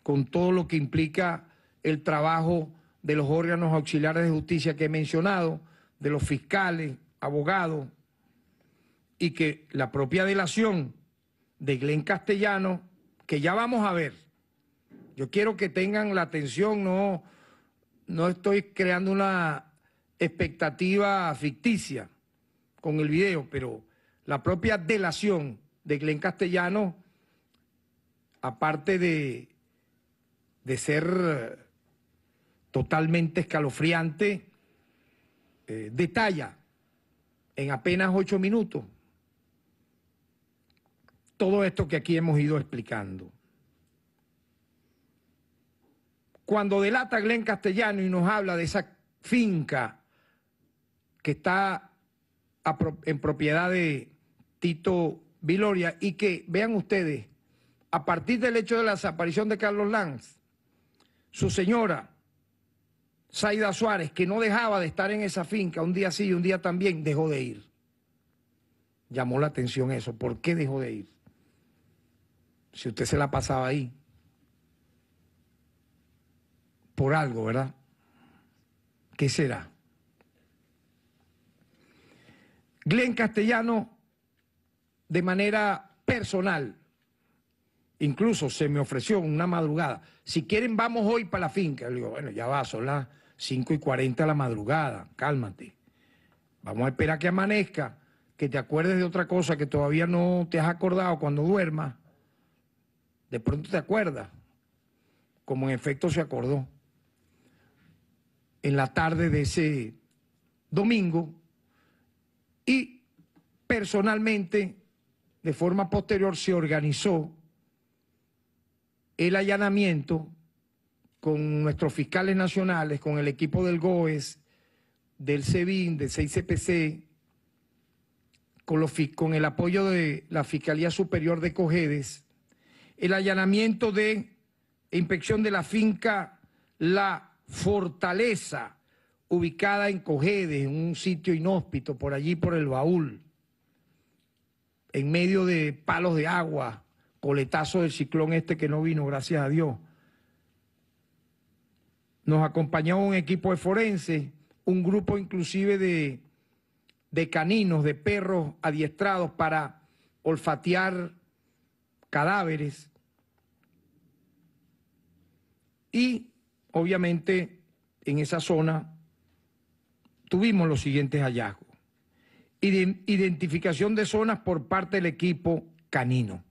con todo lo que implica el trabajo de los órganos auxiliares de justicia que he mencionado, de los fiscales, abogados, y que la propia delación de Glen Castellano, que ya vamos a ver, yo quiero que tengan la atención, no, no estoy creando una expectativa ficticia con el video, pero la propia delación de Glenn Castellano, aparte de, de ser eh, totalmente escalofriante, eh, detalla en apenas ocho minutos todo esto que aquí hemos ido explicando. Cuando delata Glenn Castellano y nos habla de esa finca que está en propiedad de Viloria y que, vean ustedes, a partir del hecho de la desaparición de Carlos Lanz, su señora, Zaida Suárez, que no dejaba de estar en esa finca un día sí y un día también, dejó de ir. Llamó la atención eso. ¿Por qué dejó de ir? Si usted se la pasaba ahí. Por algo, ¿verdad? ¿Qué será? Glenn Castellano de manera personal. Incluso se me ofreció una madrugada. Si quieren, vamos hoy para la finca. Le digo, bueno, ya va, son las 5 y 40 de la madrugada, cálmate. Vamos a esperar que amanezca, que te acuerdes de otra cosa que todavía no te has acordado cuando duermas. De pronto te acuerdas, como en efecto se acordó. En la tarde de ese domingo, y personalmente de forma posterior se organizó el allanamiento con nuestros fiscales nacionales, con el equipo del GOES, del SEBIN, del 6CPC, con, el apoyo de la Fiscalía Superior de Cogedes, el allanamiento de e inspección de la finca La Fortaleza, ubicada en Cogedes, en un sitio inhóspito, por allí por el baúl en medio de palos de agua, coletazo del ciclón este que no vino, gracias a Dios. Nos acompañó un equipo de forenses, un grupo inclusive de, de caninos, de perros adiestrados para olfatear cadáveres. Y obviamente en esa zona tuvimos los siguientes hallazgos identificación de zonas por parte del equipo canino.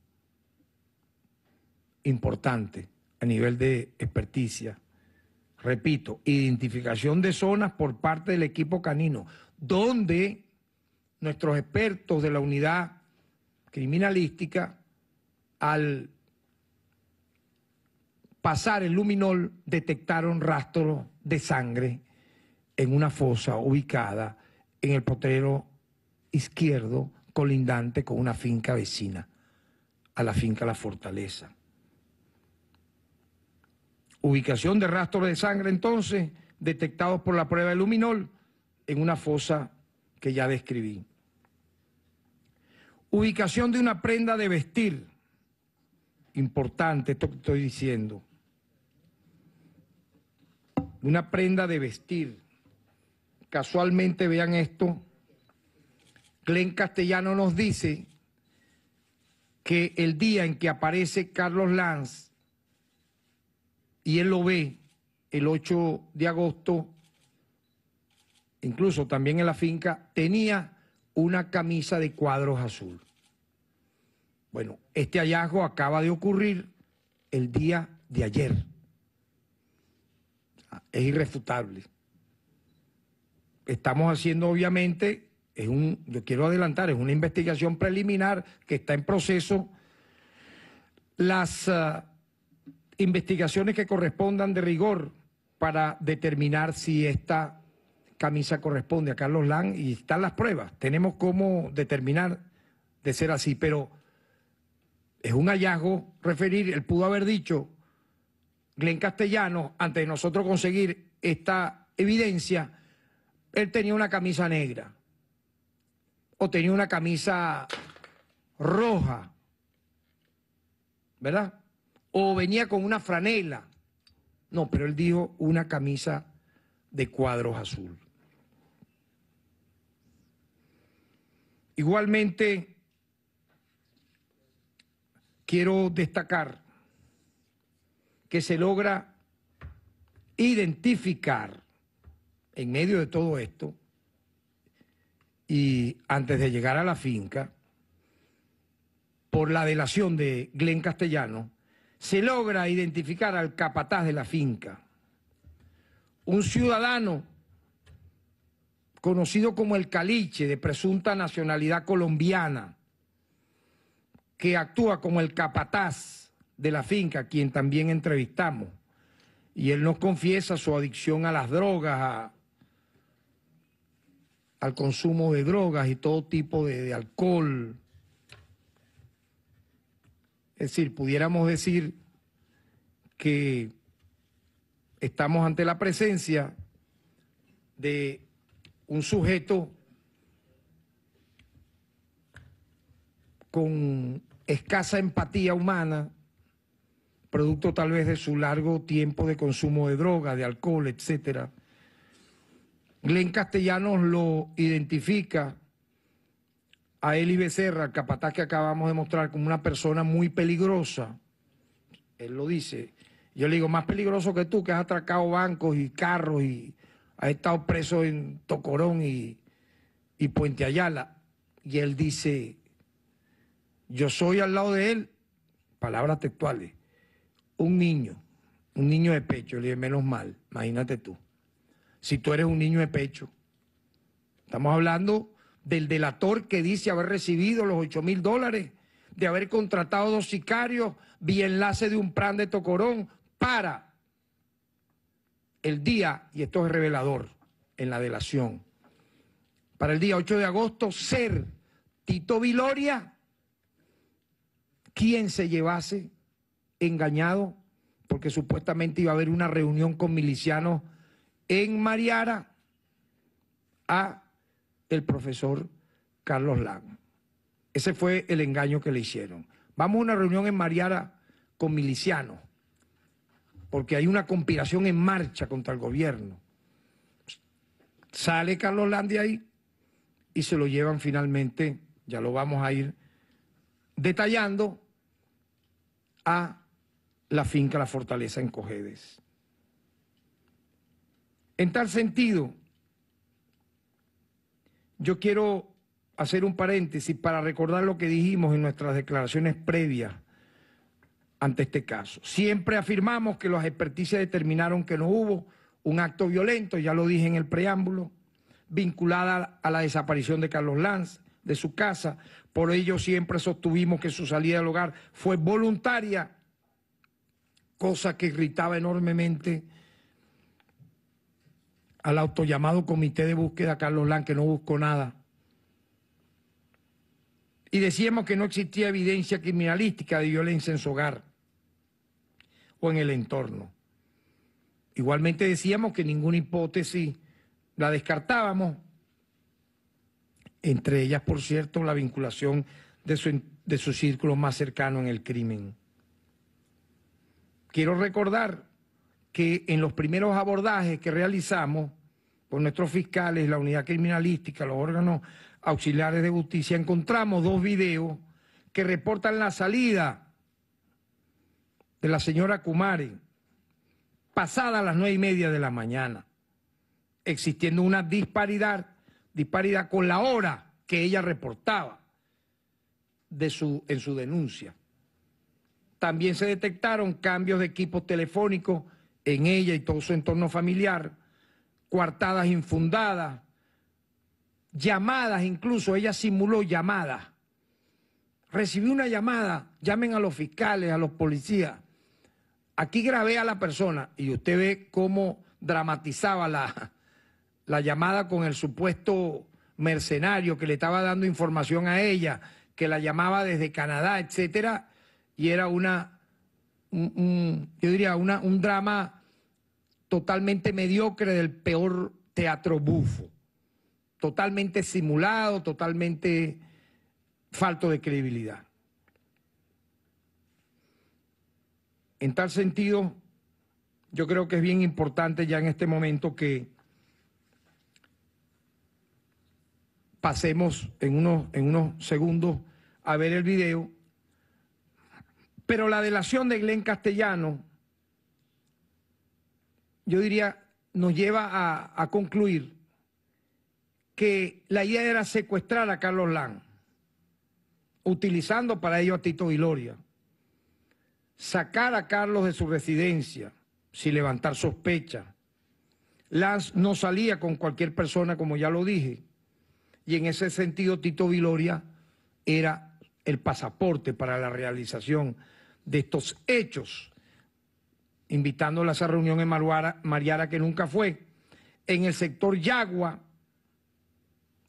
Importante a nivel de experticia. Repito, identificación de zonas por parte del equipo canino, donde nuestros expertos de la unidad criminalística, al pasar el luminol, detectaron rastros de sangre en una fosa ubicada en el potrero izquierdo colindante con una finca vecina, a la finca La Fortaleza. Ubicación de rastros de sangre entonces, detectados por la prueba de luminol en una fosa que ya describí. Ubicación de una prenda de vestir. Importante esto que estoy diciendo. Una prenda de vestir. Casualmente vean esto Glenn Castellano nos dice que el día en que aparece Carlos Lanz y él lo ve el 8 de agosto, incluso también en la finca, tenía una camisa de cuadros azul. Bueno, este hallazgo acaba de ocurrir el día de ayer. Es irrefutable. Estamos haciendo obviamente es un, yo quiero adelantar, es una investigación preliminar que está en proceso. Las ah, investigaciones que correspondan de rigor para determinar si esta camisa corresponde a Carlos Lang y están las pruebas. Tenemos cómo determinar de ser así, pero es un hallazgo referir, él pudo haber dicho, Glenn Castellano, antes de nosotros conseguir esta evidencia, él tenía una camisa negra o tenía una camisa roja, ¿verdad? O venía con una franela. No, pero él dijo una camisa de cuadros azul. Igualmente, quiero destacar que se logra identificar en medio de todo esto y antes de llegar a la finca, por la delación de Glen Castellano, se logra identificar al capataz de la finca, un ciudadano conocido como el Caliche, de presunta nacionalidad colombiana, que actúa como el capataz de la finca, quien también entrevistamos. Y él nos confiesa su adicción a las drogas, a, al consumo de drogas y todo tipo de, alcohol. Es decir, pudiéramos decir que estamos ante la presencia de un sujeto con escasa empatía humana, producto tal vez de su largo tiempo de consumo de droga, de alcohol, etcétera, Glenn Castellanos lo identifica a Eli Becerra, el capataz que acabamos de mostrar, como una persona muy peligrosa. Él lo dice. Yo le digo, más peligroso que tú, que has atracado bancos y carros y has estado preso en Tocorón y, y Puente Ayala. Y él dice, yo soy al lado de él, palabras textuales, un niño, un niño de pecho. Le menos mal, imagínate tú si tú eres un niño de pecho. Estamos hablando del delator que dice haber recibido los 8 mil dólares, de haber contratado dos sicarios vía enlace de un plan de Tocorón para el día, y esto es revelador en la delación, para el día 8 de agosto ser Tito Viloria quien se llevase engañado porque supuestamente iba a haber una reunión con milicianos en Mariara a el profesor Carlos Lang. Ese fue el engaño que le hicieron. Vamos a una reunión en Mariara con milicianos, porque hay una conspiración en marcha contra el gobierno. Sale Carlos Land de ahí y se lo llevan finalmente, ya lo vamos a ir detallando, a la finca La Fortaleza en Cojedes. En tal sentido, yo quiero hacer un paréntesis para recordar lo que dijimos en nuestras declaraciones previas ante este caso. Siempre afirmamos que las experticias determinaron que no hubo un acto violento, ya lo dije en el preámbulo, vinculada a la desaparición de Carlos Lanz, de su casa. Por ello siempre sostuvimos que su salida del hogar fue voluntaria, cosa que irritaba enormemente al autollamado comité de búsqueda Carlos Lan, que no buscó nada. Y decíamos que no existía evidencia criminalística de violencia en su hogar o en el entorno. Igualmente decíamos que ninguna hipótesis la descartábamos, entre ellas, por cierto, la vinculación de su, de su círculo más cercano en el crimen. Quiero recordar que en los primeros abordajes que realizamos con nuestros fiscales, la unidad criminalística, los órganos auxiliares de justicia, encontramos dos videos que reportan la salida de la señora Kumari pasada las nueve y media de la mañana, existiendo una disparidad, disparidad con la hora que ella reportaba de su, en su denuncia. También se detectaron cambios de equipos telefónicos en ella y todo su entorno familiar, coartadas infundadas, llamadas incluso, ella simuló llamadas. Recibí una llamada, llamen a los fiscales, a los policías. Aquí grabé a la persona y usted ve cómo dramatizaba la, la llamada con el supuesto mercenario que le estaba dando información a ella, que la llamaba desde Canadá, etcétera, y era una yo diría, una, un drama totalmente mediocre del peor teatro bufo, totalmente simulado, totalmente falto de credibilidad. En tal sentido, yo creo que es bien importante ya en este momento que pasemos en unos, en unos segundos a ver el video pero la delación de Glenn Castellano, yo diría, nos lleva a, concluir que la idea era secuestrar a Carlos Lan, utilizando para ello a Tito Viloria, sacar a Carlos de su residencia, sin levantar sospecha. Lanz no salía con cualquier persona, como ya lo dije, y en ese sentido Tito Viloria era el pasaporte para la realización de estos hechos, invitándola a esa reunión en Mariara que nunca fue. En el sector Yagua,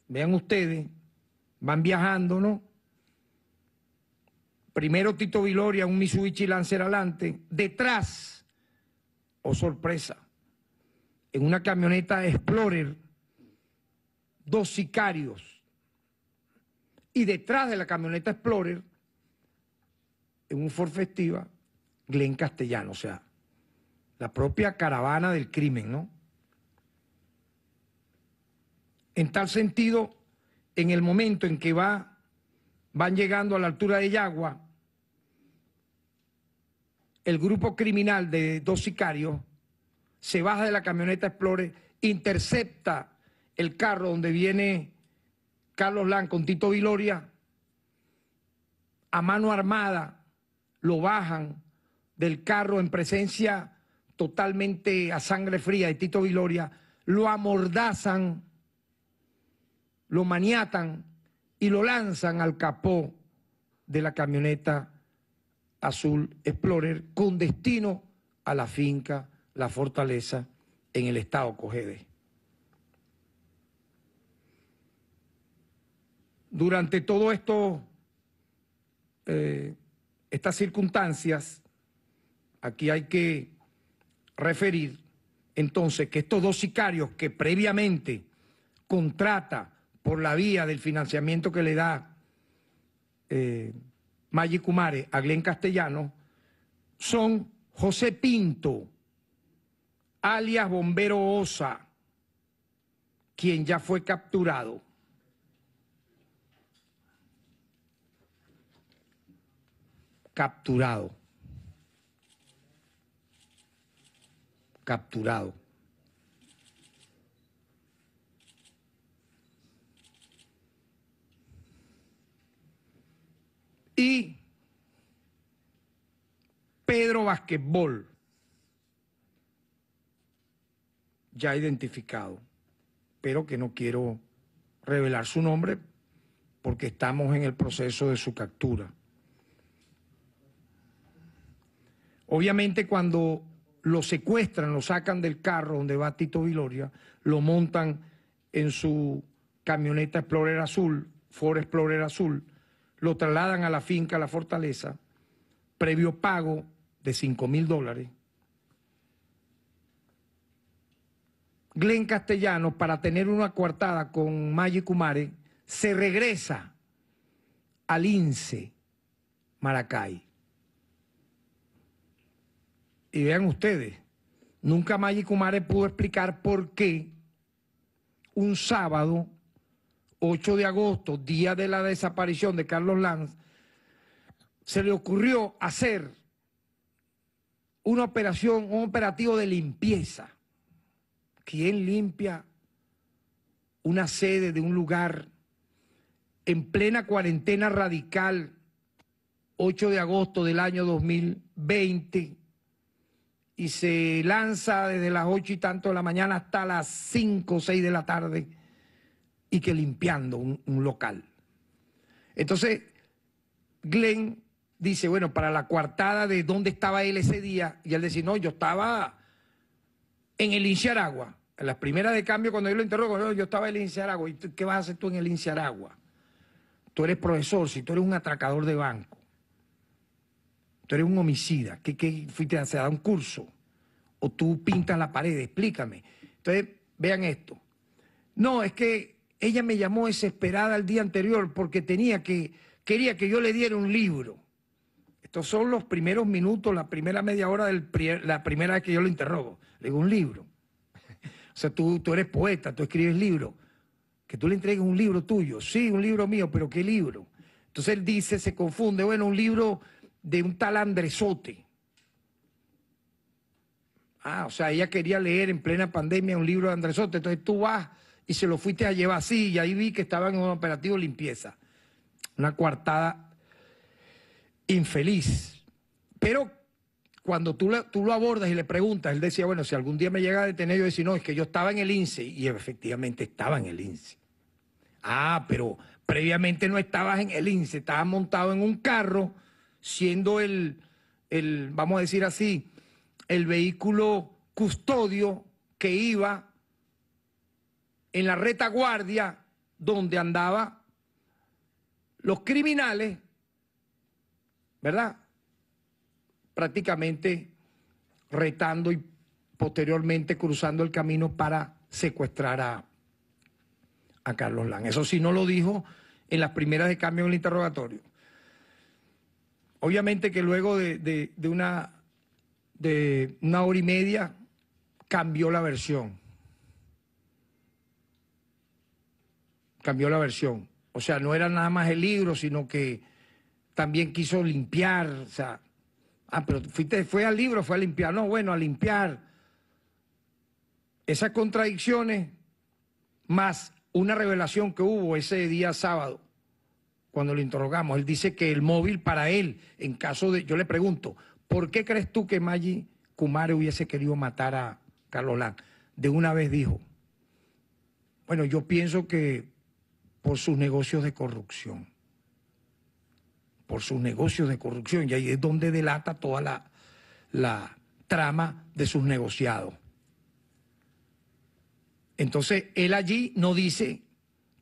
vean ustedes, van viajando, ¿no? Primero Tito Viloria, un Mitsubishi Lancer adelante, detrás, oh sorpresa, en una camioneta Explorer, dos sicarios. Y detrás de la camioneta Explorer, en un Forfestiva, Festiva Glen Castellano, o sea, la propia caravana del crimen, ¿no? En tal sentido, en el momento en que va, van llegando a la altura de Yagua, el grupo criminal de dos sicarios se baja de la camioneta Explore, intercepta el carro donde viene Carlos Lan con Tito Viloria a mano armada lo bajan del carro en presencia totalmente a sangre fría de Tito Viloria, lo amordazan, lo maniatan y lo lanzan al capó de la camioneta azul Explorer con destino a la finca La Fortaleza en el estado Cojedes. Durante todo esto... Eh, estas circunstancias, aquí hay que referir entonces que estos dos sicarios que previamente contrata por la vía del financiamiento que le da eh, Maggi a Glen Castellano, son José Pinto, alias Bombero Osa, quien ya fue capturado capturado. Capturado. Y Pedro Basquetbol, ya identificado, pero que no quiero revelar su nombre porque estamos en el proceso de su captura. Obviamente cuando lo secuestran, lo sacan del carro donde va Tito Viloria, lo montan en su camioneta Explorer Azul, Ford Explorer Azul, lo trasladan a la finca La Fortaleza, previo pago de 5 mil dólares. Glenn Castellano, para tener una coartada con Maggi Kumare, se regresa al INSE Maracay. Y vean ustedes, nunca Magic Kumare pudo explicar por qué un sábado, 8 de agosto, día de la desaparición de Carlos Lanz, se le ocurrió hacer una operación, un operativo de limpieza. ¿Quién limpia una sede de un lugar en plena cuarentena radical, 8 de agosto del año 2020? y se lanza desde las ocho y tanto de la mañana hasta las cinco o seis de la tarde y que limpiando un, local. Entonces, Glenn dice, bueno, para la coartada de dónde estaba él ese día, y él dice, no, yo estaba en el Inciaragua. En las primeras de cambio, cuando yo lo interrogo, no, yo estaba en el Inciaragua. ¿Y qué vas a hacer tú en el Inciaragua? Tú eres profesor, si tú eres un atracador de banco tú eres un homicida, ¿qué, qué fuiste a dar un curso? ¿O tú pintas la pared? Explícame. Entonces, vean esto. No, es que ella me llamó desesperada el día anterior porque tenía que, quería que yo le diera un libro. Estos son los primeros minutos, la primera media hora, del, la primera vez que yo lo interrogo. Le digo, un libro. [LAUGHS] O sea, tú, tú eres poeta, tú escribes libros. Que tú le entregues un libro tuyo. Sí, un libro mío, pero ¿qué libro? Entonces él dice, se confunde, bueno, un libro de un tal Andresote. Ah, o sea, ella quería leer en plena pandemia un libro de Andresote, entonces tú vas y se lo fuiste a llevar así, y ahí vi que estaba en un operativo de limpieza. Una coartada infeliz. Pero cuando tú, tú lo abordas y le preguntas, él decía, bueno, si algún día me llega a detener, yo decía, no, es que yo estaba en el INSE, y efectivamente estaba en el INSE. Ah, pero previamente no estabas en el INSE, estabas montado en un carro siendo el, el, vamos a decir así, el vehículo custodio que iba en la retaguardia donde andaban los criminales, ¿verdad? Prácticamente retando y posteriormente cruzando el camino para secuestrar a, Carlos Lang. Eso sí no lo dijo en las primeras de cambio en el interrogatorio. Obviamente que luego de, una, de una hora y media cambió la versión. Cambió la versión. O sea, no era nada más el libro, sino que también quiso limpiar. O sea, ah, pero fuiste, fue al libro, fue a limpiar. No, bueno, a limpiar. Esas contradicciones, más una revelación que hubo ese día sábado, cuando lo interrogamos. Él dice que el móvil para él, en caso de, yo le pregunto, ¿por qué crees tú que Maggi Kumari... hubiese querido matar a Carlos De una vez dijo, bueno, yo pienso que por sus negocios de corrupción, por sus negocios de corrupción, y ahí es donde delata toda la, la trama de sus negociados. Entonces, él allí no dice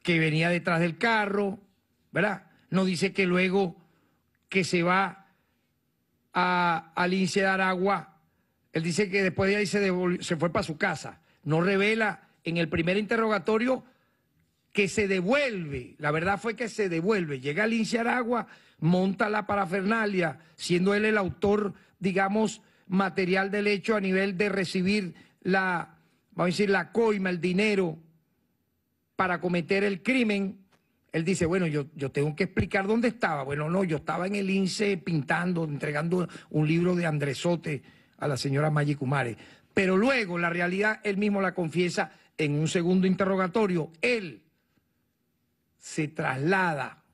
que venía detrás del carro, ¿verdad? No dice que luego que se va a, al INSE él dice que después de ahí se, se fue para su casa. No revela en el primer interrogatorio que se devuelve. La verdad fue que se devuelve. Llega al INSE agua, monta la parafernalia, siendo él el autor, digamos, material del hecho a nivel de recibir la, vamos a decir, la coima, el dinero para cometer el crimen él dice, bueno, yo, tengo que explicar dónde estaba. Bueno, no, yo estaba en el INSE pintando, entregando un libro de Andresote a la señora Maggi Kumare. Pero luego, la realidad, él mismo la confiesa en un segundo interrogatorio. Él se traslada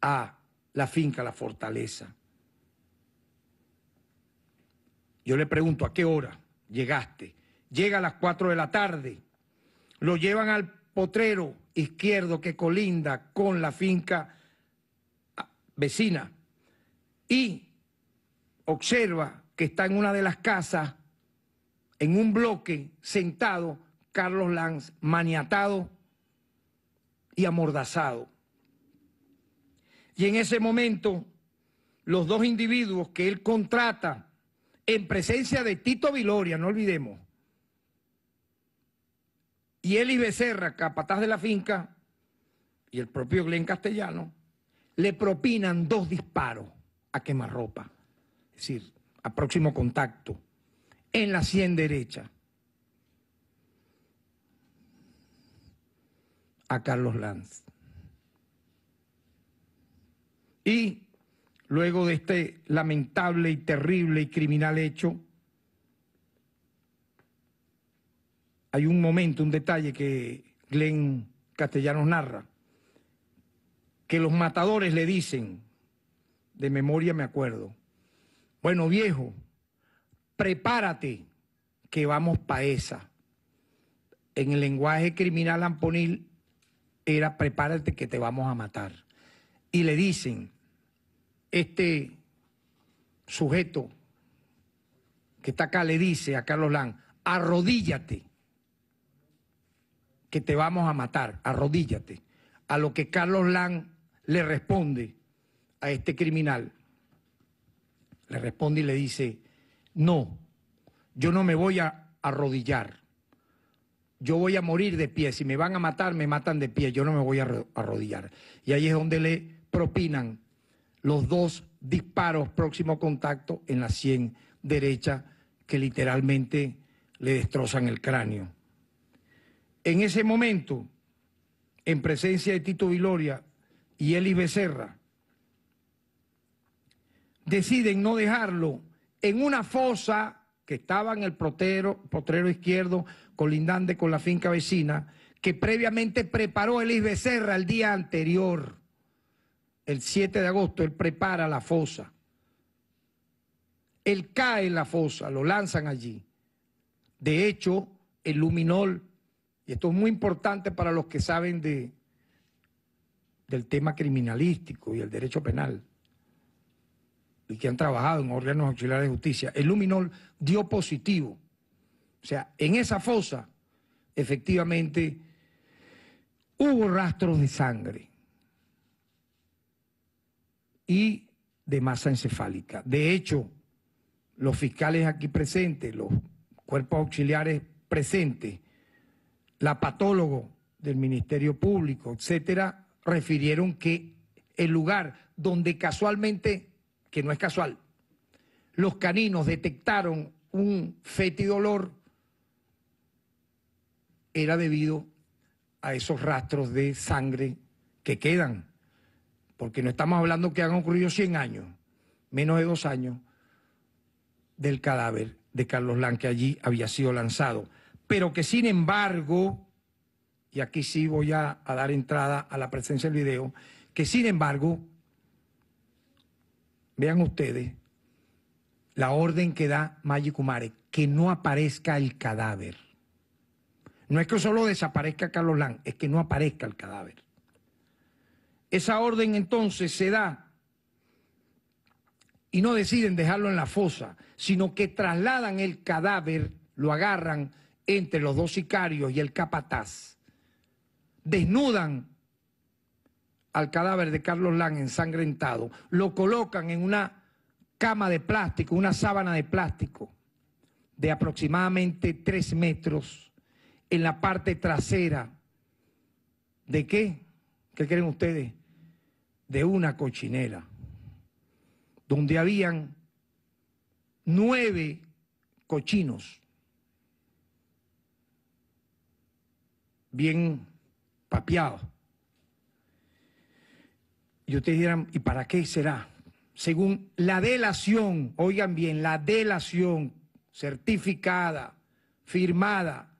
a la finca La Fortaleza. Yo le pregunto, ¿a qué hora llegaste? Llega a las 4 de la tarde. Lo llevan al potrero izquierdo que colinda con la finca ah, vecina y observa que está en una de las casas, en un bloque, sentado, Carlos Lanz, maniatado y amordazado. Y en ese momento, los dos individuos que él contrata en presencia de Tito Viloria, no olvidemos, y y Becerra, capataz de la finca, y el propio Glenn Castellano, le propinan dos disparos a quemarropa, es decir, a próximo contacto, en la sien derecha, a Carlos Lanz. Y luego de este lamentable y terrible y criminal hecho, hay un momento, un detalle que Glenn Castellanos narra, que los matadores le dicen, de memoria me acuerdo, bueno viejo, prepárate que vamos pa' esa. En el lenguaje criminal amponil era prepárate que te vamos a matar. Y le dicen, este sujeto que está acá le dice a Carlos Lán, arrodíllate que te vamos a matar, arrodíllate. A lo que Carlos Lang le responde a este criminal, le responde y le dice, no, yo no me voy a arrodillar, yo voy a morir de pie, si me van a matar, me matan de pie, yo no me voy a arrodillar. Y ahí es donde le propinan los dos disparos próximo contacto en la sien derecha que literalmente le destrozan el cráneo. En ese momento, en presencia de Tito Viloria y Elis Becerra, deciden no dejarlo en una fosa que estaba en el protero, potrero izquierdo, colindante con la finca vecina, que previamente preparó Elis Becerra el día anterior, el 7 de agosto, él prepara la fosa. Él cae en la fosa, lo lanzan allí. De hecho, el luminol y esto es muy importante para los que saben de, del tema criminalístico y el derecho penal y que han trabajado en órganos auxiliares de justicia. El luminol dio positivo. O sea, en esa fosa, efectivamente, hubo rastros de sangre y de masa encefálica. De hecho, los fiscales aquí presentes, los cuerpos auxiliares presentes, la patólogo del Ministerio Público, etcétera, refirieron que el lugar donde casualmente, que no es casual, los caninos detectaron un fetidolor, olor era debido a esos rastros de sangre que quedan, porque no estamos hablando que han ocurrido 100 años, menos de dos años, del cadáver de Carlos Lan que allí había sido lanzado pero que sin embargo, y aquí sí voy a, dar entrada a la presencia del video, que sin embargo, vean ustedes, la orden que da Maggi Kumare, que no aparezca el cadáver. No es que solo desaparezca Carlos Lang, es que no aparezca el cadáver. Esa orden entonces se da y no deciden dejarlo en la fosa, sino que trasladan el cadáver, lo agarran, entre los dos sicarios y el capataz. Desnudan al cadáver de Carlos Lang ensangrentado, lo colocan en una cama de plástico, una sábana de plástico de aproximadamente tres metros en la parte trasera. ¿De qué? ¿Qué creen ustedes? De una cochinera, donde habían nueve cochinos bien ...papiado... Y ustedes dirán, ¿y para qué será? Según la delación, oigan bien, la delación certificada, firmada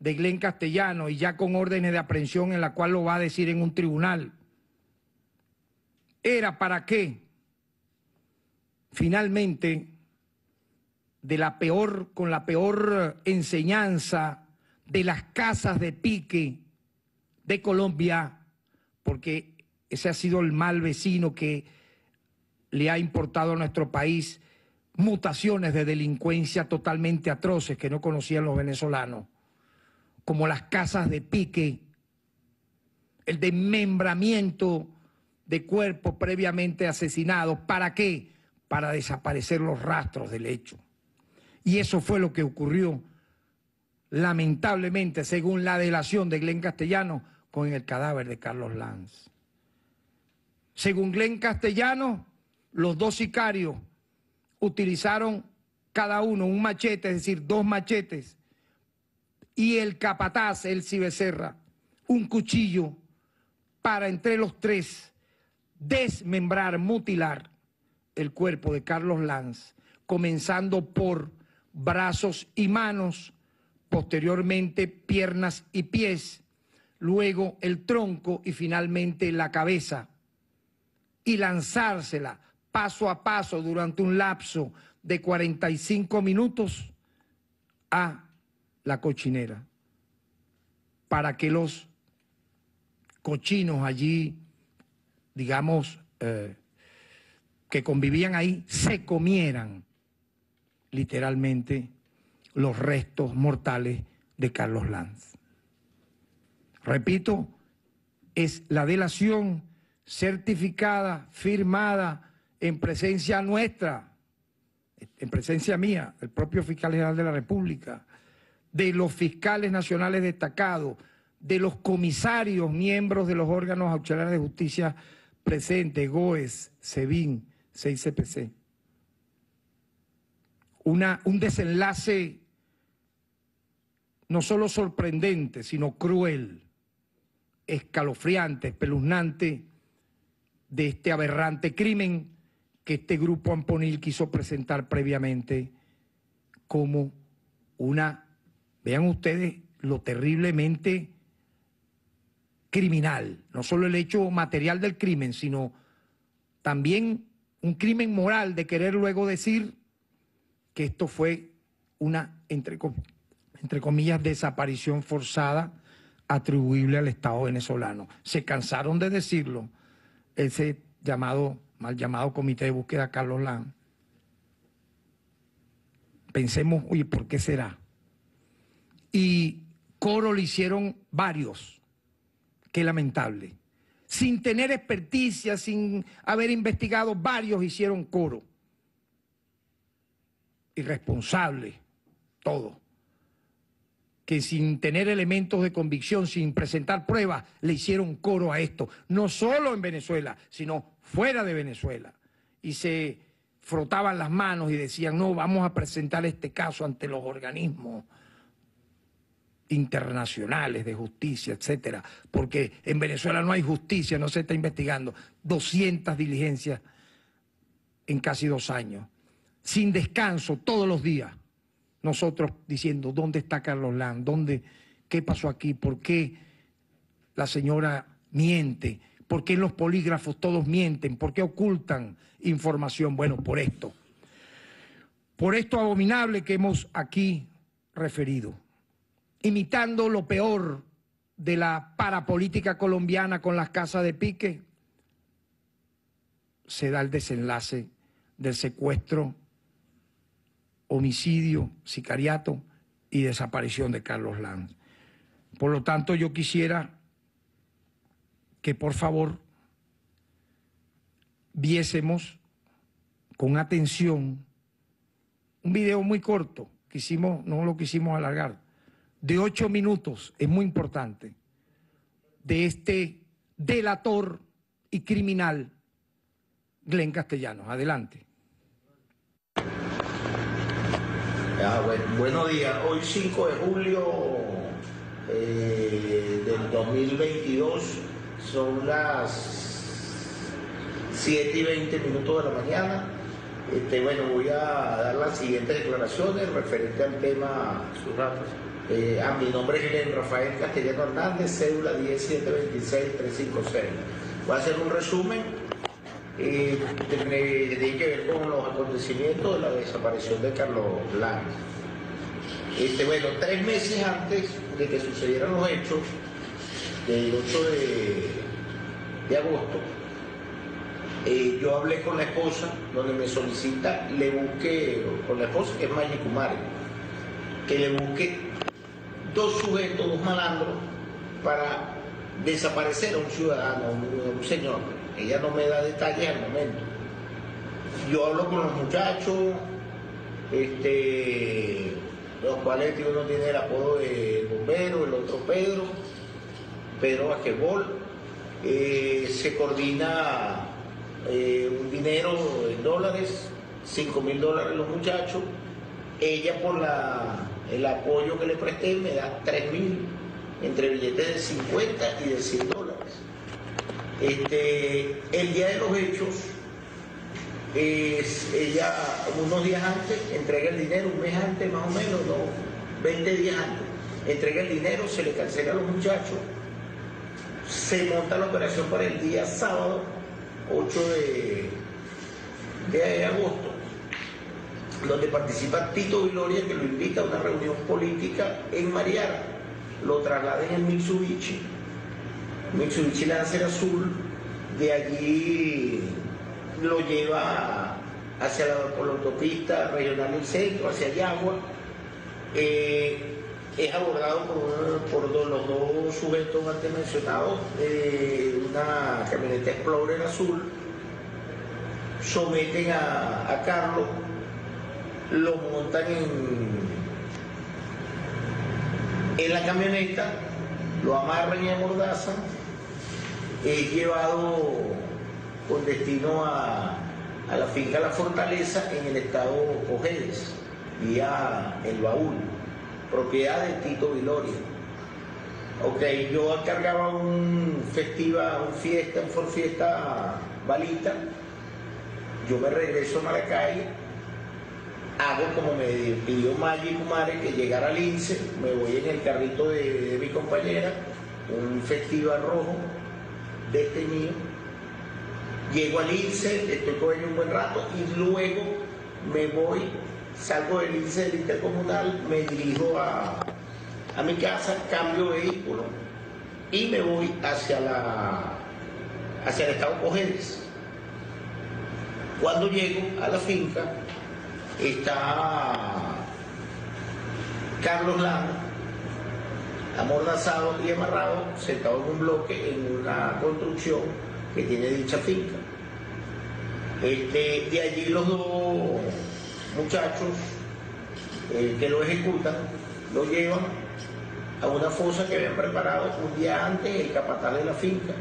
de Glenn Castellano y ya con órdenes de aprehensión en la cual lo va a decir en un tribunal. ¿Era para qué? Finalmente, de la peor, con la peor enseñanza de las casas de pique de Colombia, porque ese ha sido el mal vecino que le ha importado a nuestro país mutaciones de delincuencia totalmente atroces que no conocían los venezolanos, como las casas de pique, el desmembramiento de cuerpos previamente asesinados. ¿Para qué? Para desaparecer los rastros del hecho. Y eso fue lo que ocurrió lamentablemente, según la delación de Glen Castellano, con el cadáver de Carlos Lanz. Según Glen Castellano, los dos sicarios utilizaron cada uno un machete, es decir, dos machetes, y el capataz, el cibecerra, un cuchillo para entre los tres desmembrar, mutilar el cuerpo de Carlos Lanz, comenzando por brazos y manos, posteriormente piernas y pies, luego el tronco y finalmente la cabeza, y lanzársela paso a paso durante un lapso de 45 minutos a la cochinera, para que los cochinos allí, digamos, eh, que convivían ahí, se comieran literalmente los restos mortales de Carlos Lanz. Repito, es la delación certificada, firmada en presencia nuestra, en presencia mía, el propio fiscal general de la República, de los fiscales nacionales destacados, de los comisarios, miembros de los órganos auxiliares de justicia presentes, GOES, SEBIN, CICPC. Una, un desenlace no solo sorprendente, sino cruel, escalofriante, espeluznante de este aberrante crimen que este grupo Amponil quiso presentar previamente como una, vean ustedes, lo terriblemente criminal, no solo el hecho material del crimen, sino también un crimen moral de querer luego decir que esto fue una, entre entre comillas, desaparición forzada atribuible al Estado venezolano. Se cansaron de decirlo, ese llamado, mal llamado Comité de Búsqueda Carlos Lán Pensemos, oye, ¿por qué será? Y coro le hicieron varios. Qué lamentable. Sin tener experticia, sin haber investigado, varios hicieron coro. Irresponsable, todo que sin tener elementos de convicción, sin presentar pruebas, le hicieron coro a esto, no solo en Venezuela, sino fuera de Venezuela. Y se frotaban las manos y decían, no, vamos a presentar este caso ante los organismos internacionales de justicia, etcétera, porque en Venezuela no hay justicia, no se está investigando. 200 diligencias en casi dos años, sin descanso todos los días nosotros diciendo dónde está Carlos Land, dónde, qué pasó aquí, por qué la señora miente, por qué los polígrafos todos mienten, por qué ocultan información. Bueno, por esto, por esto abominable que hemos aquí referido, imitando lo peor de la parapolítica colombiana con las casas de pique, se da el desenlace del secuestro homicidio, sicariato y desaparición de Carlos Lanz. Por lo tanto, yo quisiera que por favor viésemos con atención un video muy corto, quisimos, no lo quisimos alargar, de ocho minutos, es muy importante, de este delator y criminal, Glenn Castellanos. Adelante. Ah, buenos días. Hoy 5 de julio eh, del 2022 son las 7 y 20 minutos de la mañana. Este, bueno, voy a dar las siguientes declaraciones referente al tema. Eh, a mi nombre es Rafael Castellano Hernández, cédula 10-726-356. Voy a hacer un resumen eh, tiene que ver con los acontecimientos de la desaparición de Carlos Lange. Este, bueno, tres meses antes de que sucedieran los hechos, del 8 de, agosto, eh, yo hablé con la esposa, donde me solicita, le busqué, con la esposa que es Maggie que le busque dos sujetos, dos malandros, para desaparecer a un ciudadano, a un señor ella no me da detalles al momento. Yo hablo con los muchachos, este, los cuales uno tiene el apodo de bombero, el otro Pedro, Pedro Basquetbol. Eh, se coordina eh, un dinero en dólares, 5 mil dólares los muchachos. Ella por el apoyo que le presté me da 3 mil entre billetes de 50 y de 100 este, el día de los hechos, es, ella unos días antes entrega el dinero, un mes antes más o menos, 20 días antes, entrega el dinero, se le cancela a los muchachos, se monta la operación para el día sábado 8 de, agosto, donde participa Tito Villoria que lo invita a una reunión política en Mariara, lo traslada en el Mitsubishi Mitsubishi Lancer azul, de allí lo lleva hacia la, por autopista regional del centro, hacia Yagua. Eh, es abordado por, los dos sujetos antes mencionados, eh, una camioneta Explorer azul, someten a, Carlos, lo montan en, en la camioneta, lo amarran y amordazan He llevado con destino a, la finca La Fortaleza en el estado y a El Baúl, propiedad de Tito Viloria. Ok, yo cargaba un festiva, un fiesta, un forfiesta balita. Yo me regreso a Maracay, hago como me pidió Maggi Kumare que llegara al INSE, me voy en el carrito de, de mi compañera, un festival rojo, este niño llego al INSE, estoy con ellos un buen rato y luego me voy, salgo del INSE del intercomunal, me dirijo a, mi casa, cambio vehículo y me voy hacia, la, hacia el estado Cogedes. Cuando llego a la finca está Carlos Lago amordazado y amarrado, sentado en un bloque en una construcción que tiene dicha finca. Este, de allí los dos muchachos que lo ejecutan lo llevan a una fosa que habían preparado un día antes el capataz de la finca,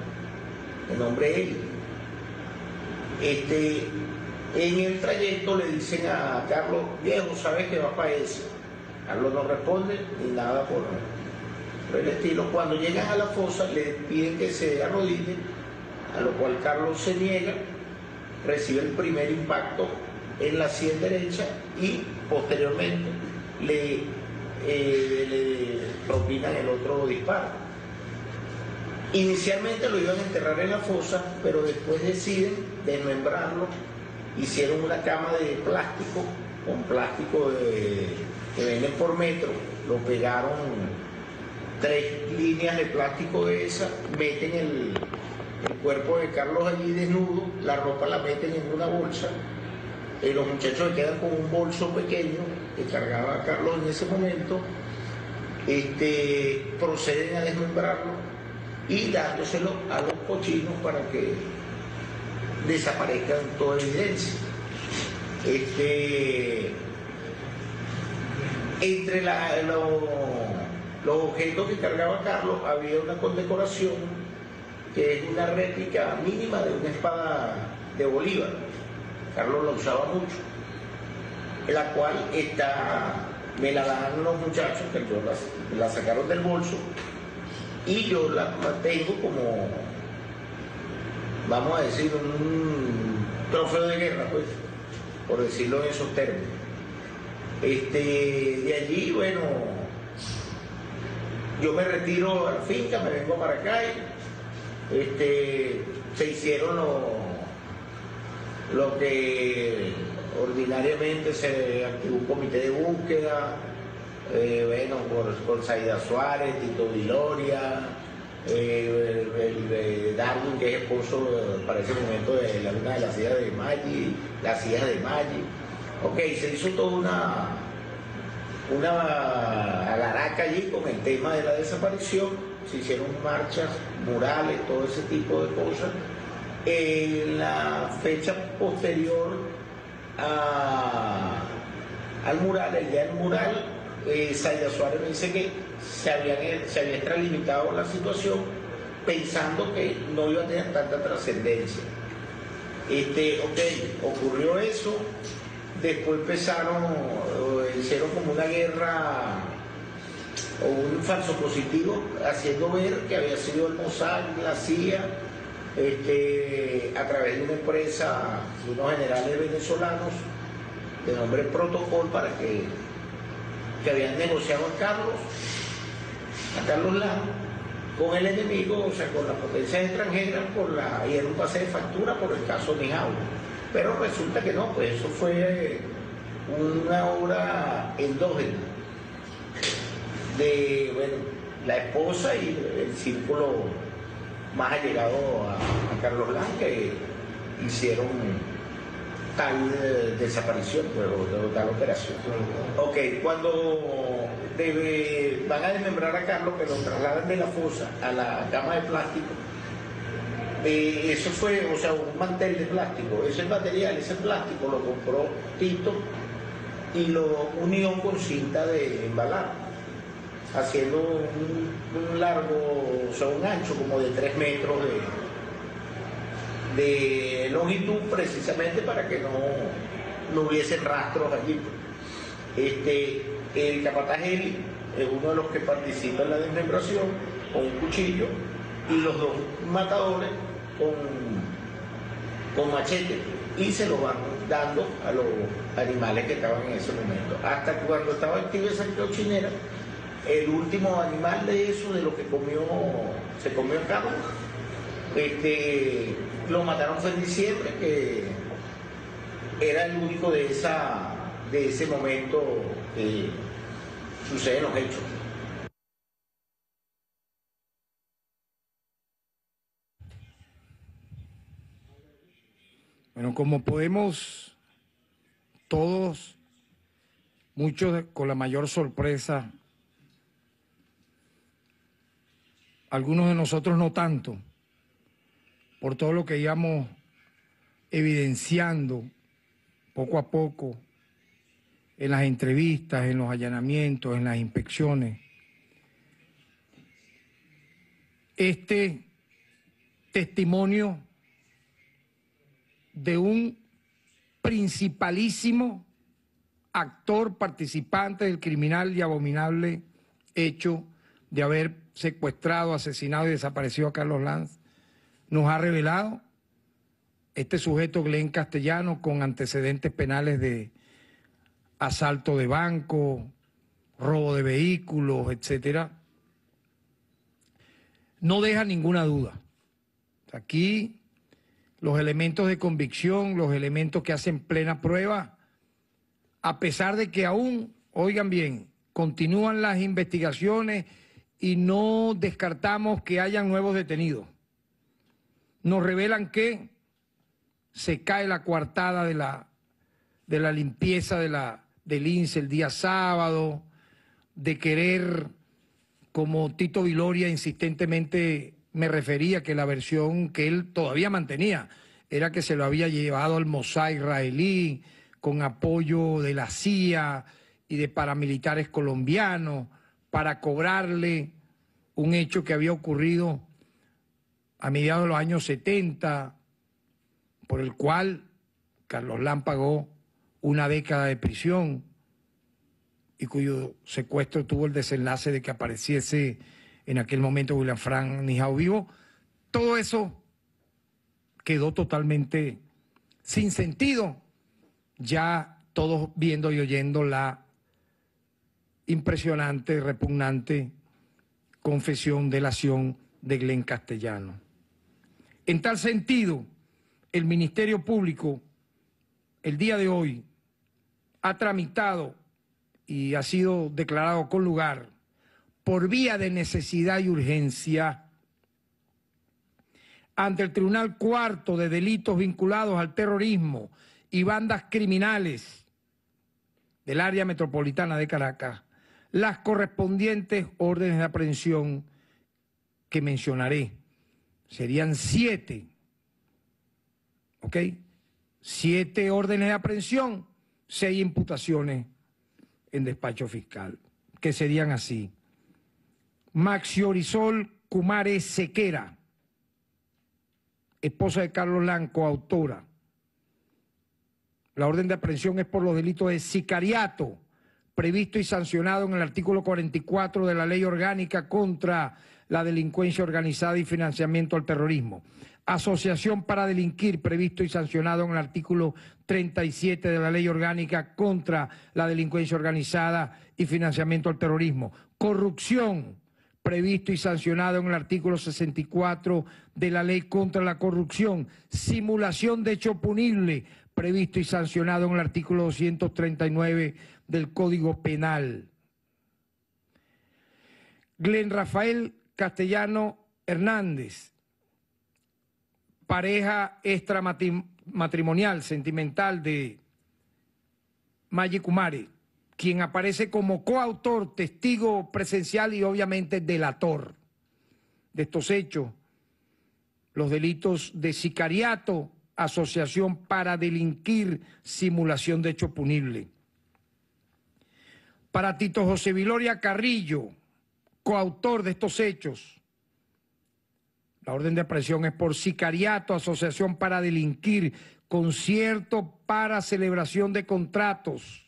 el nombre es él. Este, en el trayecto le dicen a Carlos, viejo, sabes qué va para eso Carlos no responde ni nada por, el estilo, cuando llegan a la fosa le piden que se arrodille a lo cual Carlos se niega, recibe el primer impacto en la sien derecha y posteriormente le, eh, el otro disparo. Inicialmente lo iban a enterrar en la fosa, pero después deciden desmembrarlo. Hicieron una cama de plástico, con plástico de, que venden por metro, lo pegaron tres líneas de plástico de esas, meten el, cuerpo de Carlos allí desnudo, la ropa la meten en una bolsa, y los muchachos se quedan con un bolso pequeño que cargaba Carlos en ese momento, este, proceden a desmembrarlo y dándoselo a los cochinos para que desaparezcan toda evidencia. Este, entre los los objetos que cargaba Carlos había una condecoración que es una réplica mínima de una espada de Bolívar. Carlos la usaba mucho, la cual está, me la dan los muchachos que yo la, sacaron del bolso y yo la mantengo como, vamos a decir, un trofeo de guerra, pues, por decirlo en esos términos. Este, de allí, bueno, yo me retiro a la finca, me vengo para acá y este, se hicieron lo, que ordinariamente se activó un comité de búsqueda, eh, bueno, por, Saida Suárez, Tito Viloria, eh, el, eh, Darwin, que es esposo para ese momento de la luna de la hijas de Maggi, la hijas de Maggi. Ok, se hizo toda una una alaraca allí con el tema de la desaparición, se hicieron marchas, murales, todo ese tipo de cosas. En la fecha posterior al mural, el día del mural, eh, Suárez dice que se, habían, se había extralimitado la situación pensando que no iba a tener tanta trascendencia. Este, ok, ocurrió eso, después empezaron, hicieron como una guerra o un falso positivo, haciendo ver que había sido el Mossad, la CIA, este, a través de una empresa, unos generales venezolanos, de nombre Protocol, para que, habían negociado a Carlos, a Carlos Lano, con el enemigo, o sea, con las potencias extranjeras, por la, y era un pase de factura por el caso Nijau. Pero resulta que no, pues eso fue eh, una obra endógena de la esposa y el círculo más allegado a, Carlos Blanc que eh, hicieron tal eh, desaparición, pero tal operación. Ok, cuando van a desmembrar a Carlos, que lo trasladan de la fosa a la cama de plástico, eh, eso fue, o sea, un mantel de plástico. Ese material, ese plástico lo compró Tito y lo unió con cinta de embalar, haciendo un, largo, o sea, un ancho como de 3 metros de, longitud, precisamente para que no, no hubiese rastros allí. Este, el capataz es uno de los que participa en la desmembración con un cuchillo y los dos matadores con, machete y se lo van dando a los animales que estaban en ese momento. Hasta cuando estaba activo esa cochinera, el último animal de eso, de lo que comió, se comió el cabo, este, lo mataron fue en diciembre, que era el único de, esa, de ese momento que suceden los hechos. Bueno, como podemos todos, muchos con la mayor sorpresa, algunos de nosotros no tanto, por todo lo que íbamos evidenciando poco a poco en las entrevistas, en los allanamientos, en las inspecciones. Este testimonio de un principalísimo actor participante del criminal y abominable hecho de haber secuestrado, asesinado y desaparecido a Carlos Lanz, nos ha revelado este sujeto Glenn Castellano con antecedentes penales de asalto de banco, robo de vehículos, etcétera, no deja ninguna duda. Aquí los elementos de convicción, los elementos que hacen plena prueba, a pesar de que aún, oigan bien, continúan las investigaciones y no descartamos que hayan nuevos detenidos. Nos revelan que se cae la coartada de la, de la limpieza de la, del INSE el día sábado, de querer, como Tito Viloria insistentemente me refería que la versión que él todavía mantenía era que se lo había llevado al Mossad israelí con apoyo de la CIA y de paramilitares colombianos para cobrarle un hecho que había ocurrido a mediados de los años 70, por el cual Carlos Lán pagó una década de prisión y cuyo secuestro tuvo el desenlace de que apareciese en aquel momento William Frank, Nijao Vivo, todo eso quedó totalmente sin sentido, ya todos viendo y oyendo la impresionante, repugnante confesión, de la acción de Glenn Castellano. En tal sentido, el Ministerio Público el día de hoy ha tramitado y ha sido declarado con lugar por vía de necesidad y urgencia ante el Tribunal Cuarto de Delitos vinculados al terrorismo y bandas criminales del área metropolitana de Caracas las correspondientes órdenes de aprehensión que mencionaré. Serían siete. ¿Ok? Siete órdenes de aprehensión, seis imputaciones en despacho fiscal, que serían así. Orizol Cumares Sequera, esposa de Carlos Lanco, autora. La orden de aprehensión es por los delitos de sicariato, previsto y sancionado en el artículo 44 de la Ley Orgánica contra la Delincuencia Organizada y Financiamiento al Terrorismo. Asociación para delinquir, previsto y sancionado en el artículo 37 de la Ley Orgánica contra la Delincuencia Organizada y Financiamiento al Terrorismo. Corrupción, previsto y sancionado en el artículo 64 de la Ley contra la Corrupción, simulación de hecho punible, previsto y sancionado en el artículo 239 del Código Penal. Glen Rafael Castellano Hernández, pareja extramatrimonial, sentimental de Maggie Kumari quien aparece como coautor, testigo presencial y obviamente delator de estos hechos, los delitos de sicariato, asociación para delinquir, simulación de hecho punible. Para Tito José Viloria Carrillo, coautor de estos hechos, la orden de presión es por sicariato, asociación para delinquir, concierto para celebración de contratos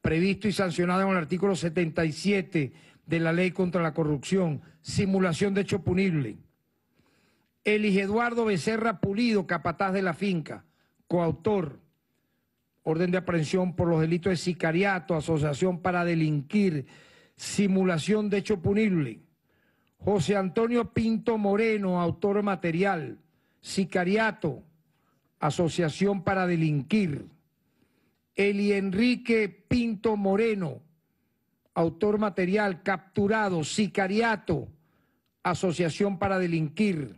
previsto y sancionado en el artículo 77 de la Ley contra la Corrupción, simulación de hecho punible. Elige Eduardo Becerra Pulido, capataz de la finca, coautor, orden de aprehensión por los delitos de sicariato, asociación para delinquir, simulación de hecho punible. José Antonio Pinto Moreno, autor material, sicariato, asociación para delinquir. Eli Enrique Pinto Moreno, autor material, capturado, sicariato, asociación para delinquir.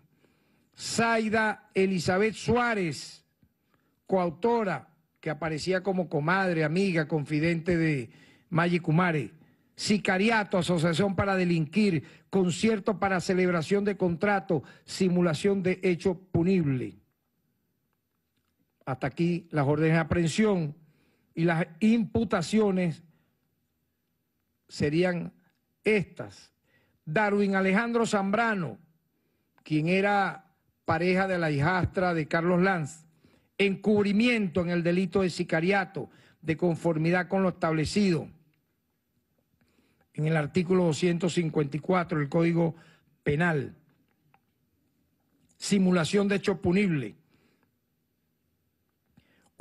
Zaida Elizabeth Suárez, coautora, que aparecía como comadre, amiga, confidente de Maggi Kumare. Sicariato, asociación para delinquir, concierto para celebración de contrato, simulación de hecho punible. Hasta aquí las órdenes de aprehensión y las imputaciones serían estas. Darwin Alejandro Zambrano, quien era pareja de la hijastra de Carlos Lanz, encubrimiento en el delito de sicariato de conformidad con lo establecido en el artículo 254 del Código Penal, simulación de hecho punible,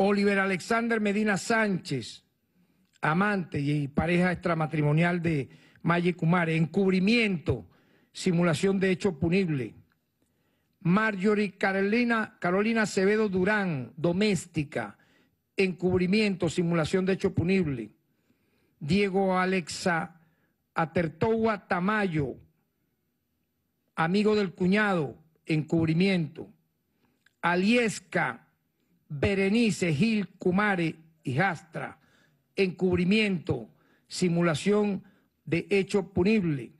Oliver Alexander Medina Sánchez, amante y pareja extramatrimonial de Maye Kumare, encubrimiento, simulación de hecho punible. Marjorie Carolina, Carolina Acevedo Durán, doméstica, encubrimiento, simulación de hecho punible. Diego Alexa Atertua Tamayo, amigo del cuñado, encubrimiento. Aliesca Berenice Gil Cumare hijastra encubrimiento, simulación de hecho punible.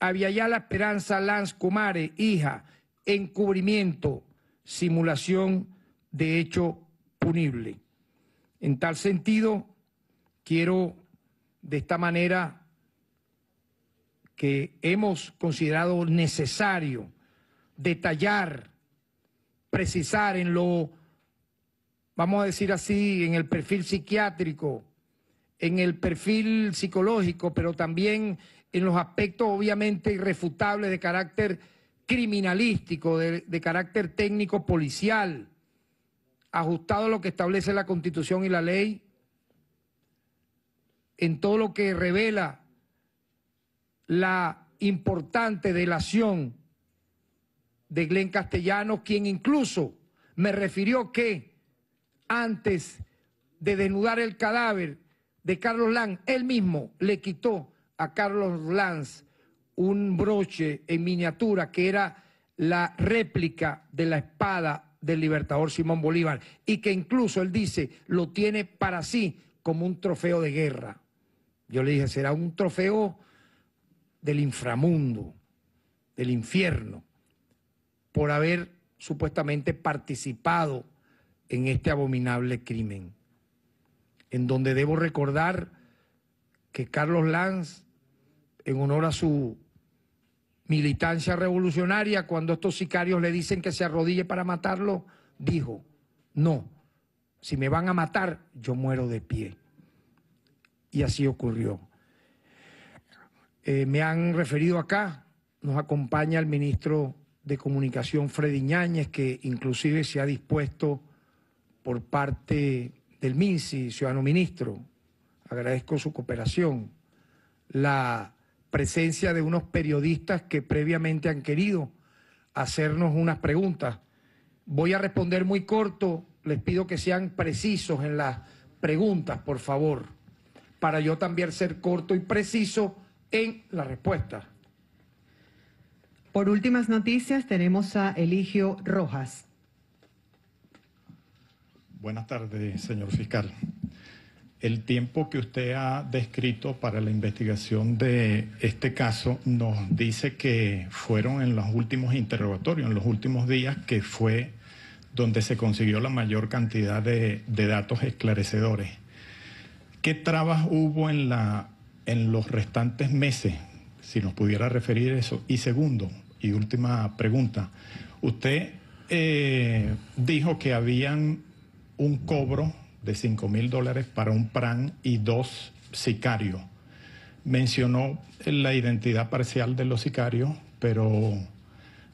la Esperanza Lanz Cumare, hija, encubrimiento, simulación de hecho punible. En tal sentido, quiero de esta manera que hemos considerado necesario detallar, precisar en lo vamos a decir así, en el perfil psiquiátrico, en el perfil psicológico, pero también en los aspectos obviamente irrefutables de carácter criminalístico, de, carácter técnico policial, ajustado a lo que establece la Constitución y la ley, en todo lo que revela la importante delación de Glenn Castellanos, quien incluso me refirió que antes de desnudar el cadáver de Carlos Lanz, él mismo le quitó a Carlos Lanz un broche en miniatura que era la réplica de la espada del libertador Simón Bolívar y que incluso él dice lo tiene para sí como un trofeo de guerra. Yo le dije, será un trofeo del inframundo, del infierno, por haber supuestamente participado en este abominable crimen, en donde debo recordar que Carlos Lanz, en honor a su militancia revolucionaria, cuando estos sicarios le dicen que se arrodille para matarlo, dijo, no, si me van a matar, yo muero de pie. Y así ocurrió. Eh, me han referido acá, nos acompaña el ministro de Comunicación, Freddy Ñáñez, que inclusive se ha dispuesto por parte del MINSI, ciudadano ministro. Agradezco su cooperación. La presencia de unos periodistas que previamente han querido hacernos unas preguntas. Voy a responder muy corto, les pido que sean precisos en las preguntas, por favor, para yo también ser corto y preciso en la respuesta. Por últimas noticias tenemos a Eligio Rojas. Buenas tardes, señor fiscal. El tiempo que usted ha descrito para la investigación de este caso nos dice que fueron en los últimos interrogatorios, en los últimos días, que fue donde se consiguió la mayor cantidad de, datos esclarecedores. ¿Qué trabas hubo en, la, en los restantes meses? Si nos pudiera referir eso. Y segundo, y última pregunta, usted eh, dijo que habían un cobro de 5 mil dólares para un PRAN y dos sicarios. Mencionó la identidad parcial de los sicarios, pero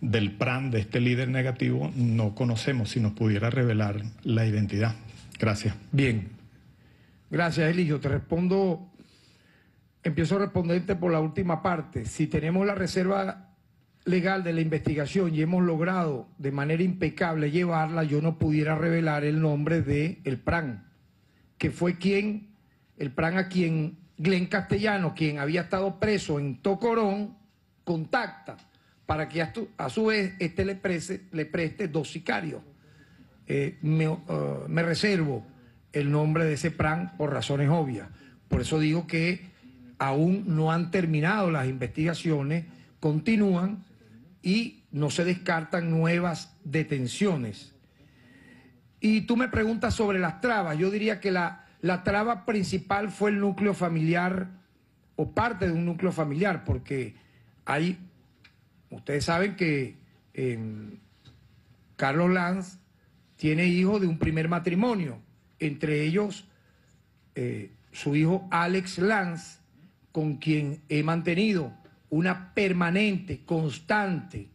del PRAN, de este líder negativo, no conocemos si nos pudiera revelar la identidad. Gracias. Bien. Gracias, Eligio. Te respondo, empiezo a responderte por la última parte. Si tenemos la reserva legal de la investigación y hemos logrado de manera impecable llevarla, yo no pudiera revelar el nombre de el PRAN, que fue quien, el PRAN a quien Glenn Castellano, quien había estado preso en Tocorón, contacta para que a, su vez este le, preste dos sicarios. Eh, me, uh, me reservo el nombre de ese PRAN por razones obvias. Por eso digo que aún no han terminado las investigaciones, continúan y no se descartan nuevas detenciones. Y tú me preguntas sobre las trabas. Yo diría que la, la traba principal fue el núcleo familiar o parte de un núcleo familiar, porque hay, ustedes saben que em, Carlos Lanz tiene hijos de un primer matrimonio, entre ellos eh, su hijo Alex Lanz, con quien he mantenido una permanente, constante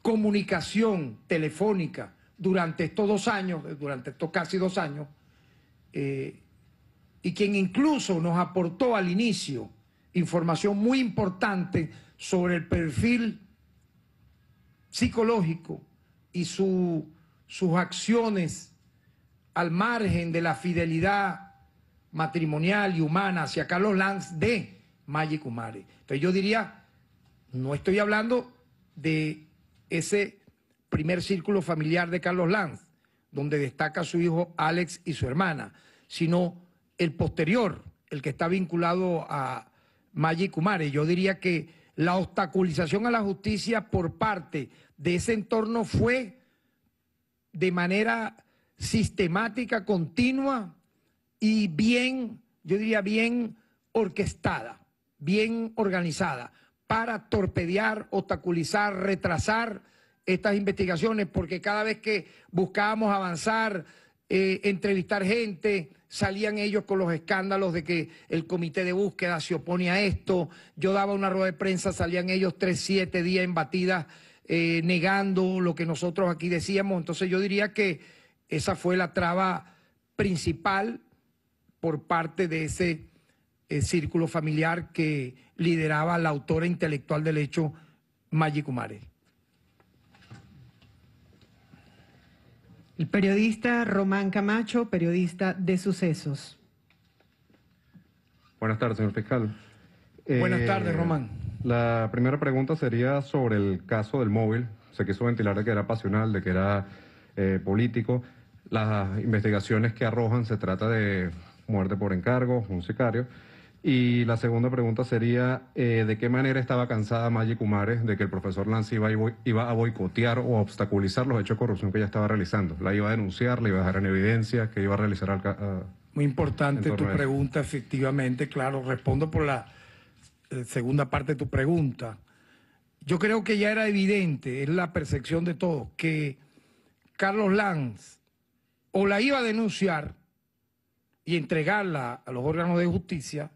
comunicación telefónica durante estos dos años, eh, durante estos casi dos años, eh, y quien incluso nos aportó al inicio información muy importante sobre el perfil psicológico y sus acciones al margen de la fidelidad matrimonial y humana hacia Carlos Lanz de Magic Kumari. Entonces yo diría, no estoy hablando de ese primer círculo familiar de Carlos Lanz, donde destaca su hijo Alex y su hermana, sino el posterior, el que está vinculado a Magic Kumare. Yo diría que la obstaculización a la justicia por parte de ese entorno fue de manera sistemática, continua y bien, yo diría bien orquestada bien organizada para torpedear, obstaculizar, retrasar estas investigaciones, porque cada vez que buscábamos avanzar, eh, entrevistar gente, salían ellos con los escándalos de que el comité de búsqueda se opone a esto, yo daba una rueda de prensa, salían ellos tres, siete días embatidas, eh, negando lo que nosotros aquí decíamos, entonces yo diría que esa fue la traba principal por parte de ese eh, círculo familiar que lideraba la autora intelectual del hecho, Maggi Kumare. El periodista Román Camacho, periodista de Sucesos. Buenas tardes, señor fiscal. Buenas tardes, eh, Román. La primera pregunta sería sobre el caso del móvil. Se quiso ventilar de que era pasional, de que era eh, político. Las investigaciones que arrojan se trata de muerte por encargo, un sicario. Y la segunda pregunta sería, eh, ¿de qué manera estaba cansada Magic Cumares de que el profesor Lance iba, a boicotear o obstaculizar los hechos de corrupción que ella estaba realizando? ¿La iba a denunciar, la iba a dejar en evidencia, que iba a realizar al... Muy importante tu pregunta, efectivamente, claro, respondo por la eh, segunda parte de tu pregunta. Yo creo que ya era evidente, es la percepción de todos, que Carlos Lanz o la iba a denunciar y entregarla a los órganos de justicia,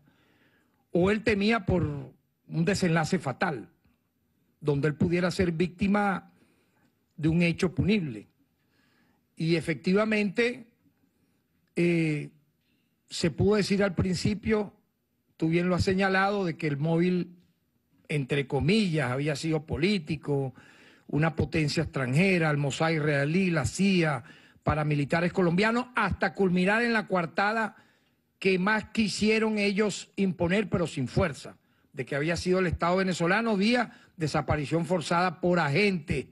o él temía por un desenlace fatal, donde él pudiera ser víctima de un hecho punible. Y efectivamente, eh, se pudo decir al principio, tú bien lo has señalado, de que el móvil, entre comillas, había sido político, una potencia extranjera, Mossad israelí, la CIA, paramilitares colombianos, hasta culminar en la coartada que más quisieron ellos imponer, pero sin fuerza, de que había sido el Estado venezolano vía desaparición forzada por agentes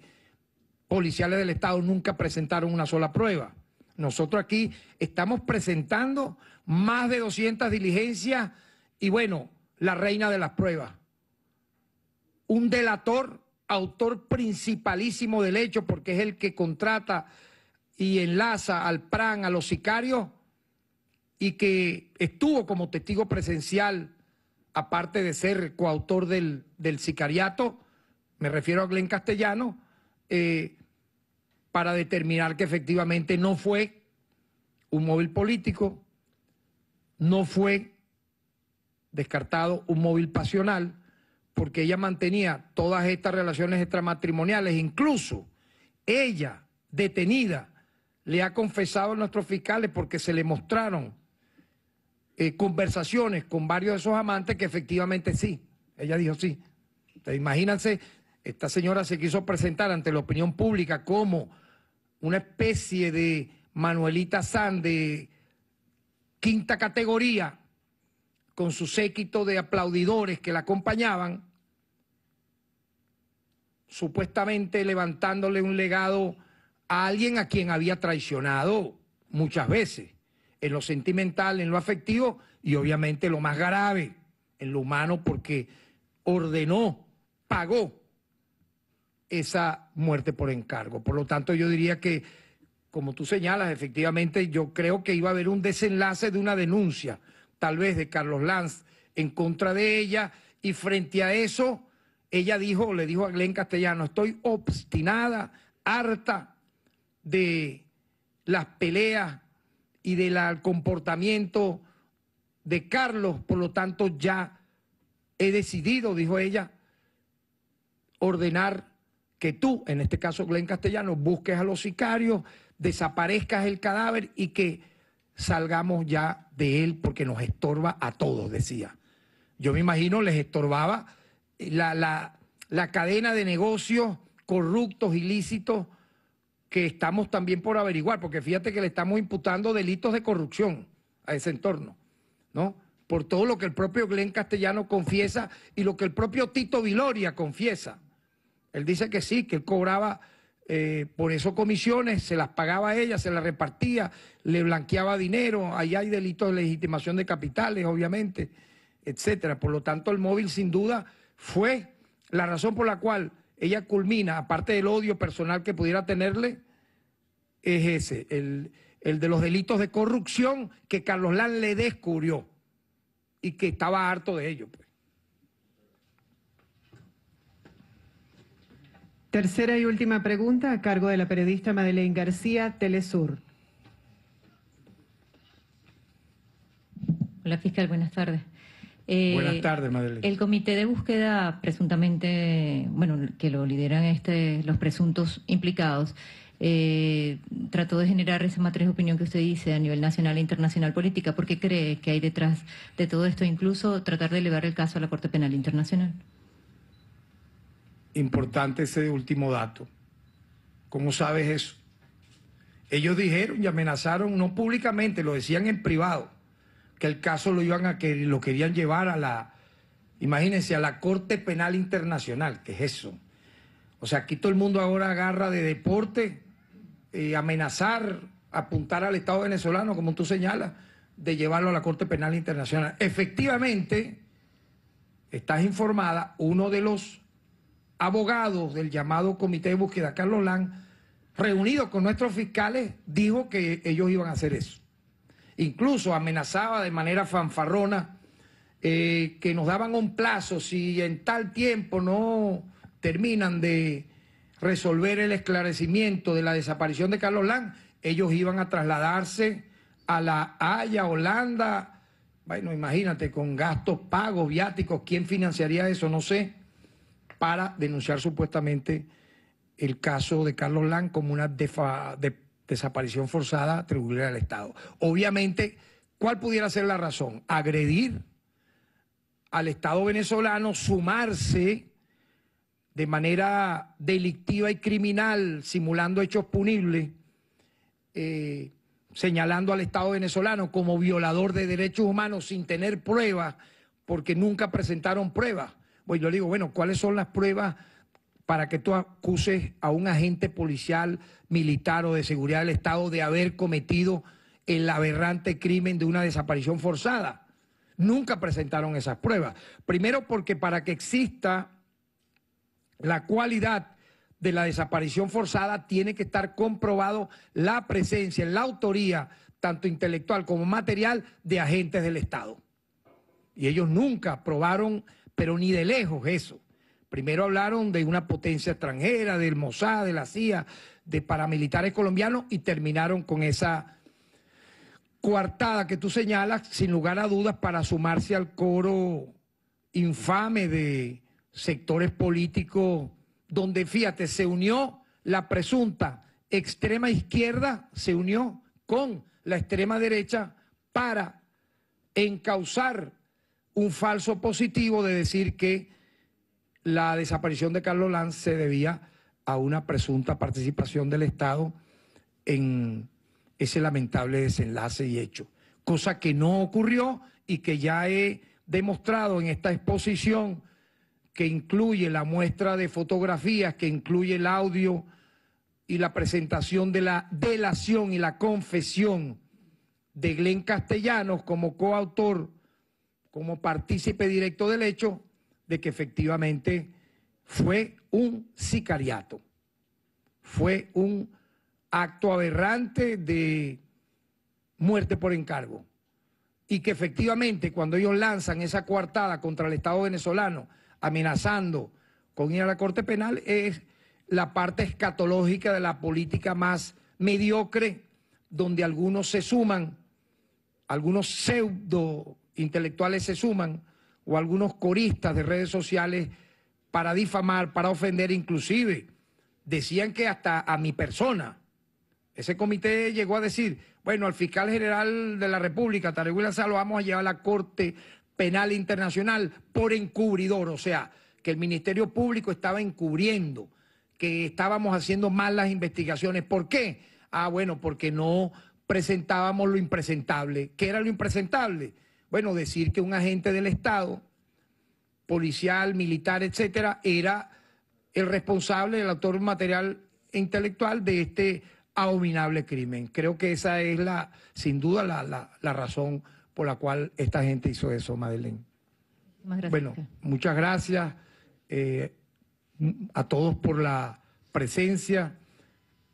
policiales del Estado, nunca presentaron una sola prueba. Nosotros aquí estamos presentando más de 200 diligencias y bueno, la reina de las pruebas. Un delator, autor principalísimo del hecho, porque es el que contrata y enlaza al PRAN, a los sicarios, y que estuvo como testigo presencial, aparte de ser coautor del, sicariato, me refiero a Glenn Castellano, eh, para determinar que efectivamente no fue un móvil político, no fue descartado un móvil pasional, porque ella mantenía todas estas relaciones extramatrimoniales, incluso ella, detenida, le ha confesado a nuestros fiscales porque se le mostraron eh, conversaciones con varios de esos amantes que efectivamente sí, ella dijo sí. imagínense, esta señora se quiso presentar ante la opinión pública como una especie de Manuelita San de quinta categoría, con su séquito de aplaudidores que la acompañaban, supuestamente levantándole un legado a alguien a quien había traicionado muchas veces en lo sentimental, en lo afectivo y obviamente lo más grave, en lo humano, porque ordenó, pagó esa muerte por encargo. Por lo tanto, yo diría que, como tú señalas, efectivamente, yo creo que iba a haber un desenlace de una denuncia, tal vez de Carlos Lanz, en contra de ella, y frente a eso, ella dijo, le dijo a Glenn Castellano, estoy obstinada, harta de las peleas y del comportamiento de Carlos, por lo tanto ya he decidido, dijo ella, ordenar que tú, en este caso Glenn Castellano, busques a los sicarios, desaparezcas el cadáver y que salgamos ya de él porque nos estorba a todos, decía. Yo me imagino les estorbaba la, la cadena de negocios corruptos, ilícitos que estamos también por averiguar, porque fíjate que le estamos imputando delitos de corrupción a ese entorno, ¿no? Por todo lo que el propio Glenn Castellano confiesa y lo que el propio Tito Viloria confiesa. Él dice que sí, que él cobraba eh, por eso comisiones, se las pagaba a ella, se las repartía, le blanqueaba dinero, ahí hay delitos de legitimación de capitales, obviamente, etcétera. Por lo tanto, el móvil sin duda fue la razón por la cual ella culmina, aparte del odio personal que pudiera tenerle, es ese, el, de los delitos de corrupción que Carlos Lán le descubrió y que estaba harto de ello. Pues. Tercera y última pregunta a cargo de la periodista Madeleine García, Telesur. Hola, fiscal, buenas tardes. Buenas eh, tardes, Madeleine. El comité de búsqueda, presuntamente, bueno, que lo lideran este, los presuntos implicados, eh, trató de generar esa matriz de opinión que usted dice a nivel nacional e internacional política. ¿Por qué cree que hay detrás de todo esto, incluso tratar de elevar el caso a la Corte Penal Internacional? Importante ese último dato. ¿Cómo sabes eso? Ellos dijeron y amenazaron, no públicamente, lo decían en privado que el caso lo iban a que lo querían llevar a la, imagínense, a la Corte Penal Internacional, que es eso. O sea, aquí todo el mundo ahora agarra de deporte, eh, amenazar, apuntar al Estado venezolano, como tú señalas, de llevarlo a la Corte Penal Internacional. Efectivamente, estás informada, uno de los abogados del llamado Comité de Búsqueda, Carlos Lan, reunido con nuestros fiscales, dijo que ellos iban a hacer eso incluso amenazaba de manera fanfarrona eh, que nos daban un plazo si en tal tiempo no terminan de resolver el esclarecimiento de la desaparición de Carlos Lang, ellos iban a trasladarse a La Haya, Holanda. Bueno, imagínate, con gastos pagos, viáticos, ¿quién financiaría eso? No sé, para denunciar supuestamente el caso de Carlos Land como una defa, de, desaparición forzada atribuirle al Estado. Obviamente, ¿cuál pudiera ser la razón? Agredir al Estado venezolano, sumarse de manera delictiva y criminal, simulando hechos punibles, eh, señalando al Estado venezolano como violador de derechos humanos sin tener pruebas, porque nunca presentaron pruebas. Bueno, pues yo le digo, bueno, ¿cuáles son las pruebas para que tú acuses a un agente policial, militar o de seguridad del Estado de haber cometido el aberrante crimen de una desaparición forzada. Nunca presentaron esas pruebas. Primero porque para que exista la cualidad de la desaparición forzada tiene que estar comprobado la presencia, la autoría, tanto intelectual como material, de agentes del Estado. Y ellos nunca probaron, pero ni de lejos eso. Primero hablaron de una potencia extranjera, del Mossad, de la CIA, de paramilitares colombianos y terminaron con esa coartada que tú señalas, sin lugar a dudas, para sumarse al coro infame de sectores políticos donde, fíjate, se unió la presunta extrema izquierda, se unió con la extrema derecha para encauzar un falso positivo de decir que la desaparición de Carlos Lanz se debía a una presunta participación del Estado en ese lamentable desenlace y hecho, cosa que no ocurrió y que ya he demostrado en esta exposición que incluye la muestra de fotografías, que incluye el audio y la presentación de la delación y la confesión de Glenn Castellanos como coautor, como partícipe directo del hecho, de que efectivamente fue un sicariato, fue un acto aberrante de muerte por encargo. Y que efectivamente cuando ellos lanzan esa coartada contra el Estado venezolano, amenazando con ir a la Corte Penal, es la parte escatológica de la política más mediocre, donde algunos se suman, algunos pseudo intelectuales se suman o algunos coristas de redes sociales para difamar, para ofender inclusive. Decían que hasta a mi persona. Ese comité llegó a decir, bueno, al fiscal general de la República, Tarek Sá, lo vamos a llevar a la Corte Penal Internacional por encubridor, o sea, que el Ministerio Público estaba encubriendo, que estábamos haciendo las investigaciones. ¿Por qué? Ah, bueno, porque no presentábamos lo impresentable. ¿Qué era lo impresentable? Bueno, decir que un agente del Estado, policial, militar, etcétera, era el responsable, el autor material e intelectual de este abominable crimen. Creo que esa es la, sin duda, la, la, razón por la cual esta gente hizo eso, Madeleine. Bueno, muchas gracias eh, a todos por la presencia.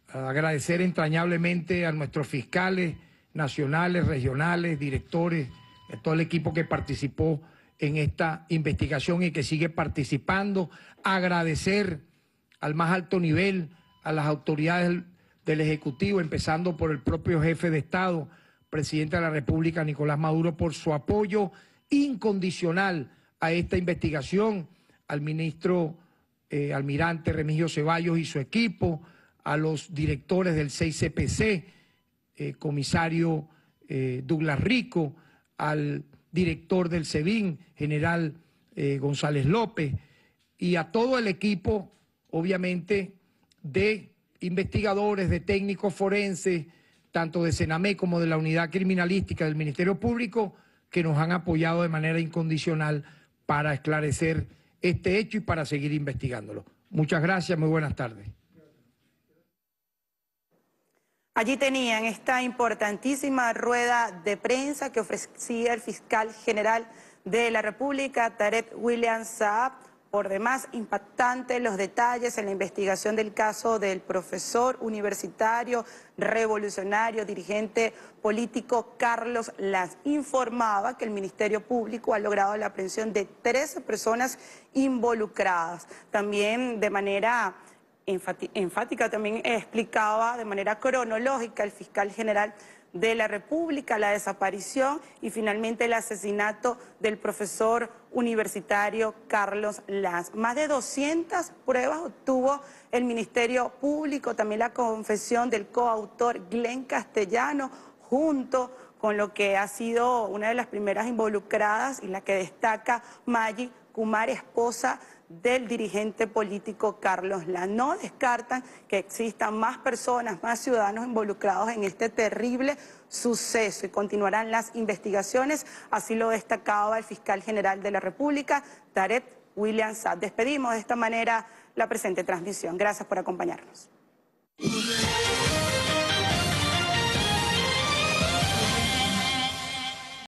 Agradecer entrañablemente a nuestros fiscales nacionales, regionales, directores. Eh, todo el equipo que participó en esta investigación y que sigue participando. Agradecer al más alto nivel a las autoridades del Ejecutivo, empezando por el propio jefe de Estado, presidente de la República, Nicolás Maduro, por su apoyo incondicional a esta investigación, al ministro eh, almirante Remigio Ceballos y su equipo, a los directores del 6CPC, eh, comisario Douglas Rico, al director del SEBIN, general eh, González López, y a todo el equipo, obviamente, de investigadores, de técnicos forenses, tanto de Senamé como de la unidad criminalística del Ministerio Público, que nos han apoyado de manera incondicional para esclarecer este hecho y para seguir investigándolo. Muchas gracias, muy buenas tardes. Allí tenían esta importantísima rueda de prensa que ofrecía el fiscal general de la República, Tarek William Saab. Por demás, impactantes los detalles en la investigación del caso del profesor universitario, revolucionario, dirigente político Carlos las Informaba que el Ministerio Público ha logrado la aprehensión de 13 personas involucradas. También de manera enfática también explicaba de manera cronológica el fiscal general de la República, la desaparición y finalmente el asesinato del profesor universitario Carlos Lanz. Más de 200 pruebas obtuvo el Ministerio Público, también la confesión del coautor Glenn Castellano, junto con lo que ha sido una de las primeras involucradas y la que destaca Maggie Kumar, esposa del dirigente político Carlos La. No descartan que existan más personas, más ciudadanos involucrados en este terrible suceso y continuarán las investigaciones, así lo destacaba el fiscal general de la República, Tarek William Despedimos de esta manera la presente transmisión. Gracias por acompañarnos.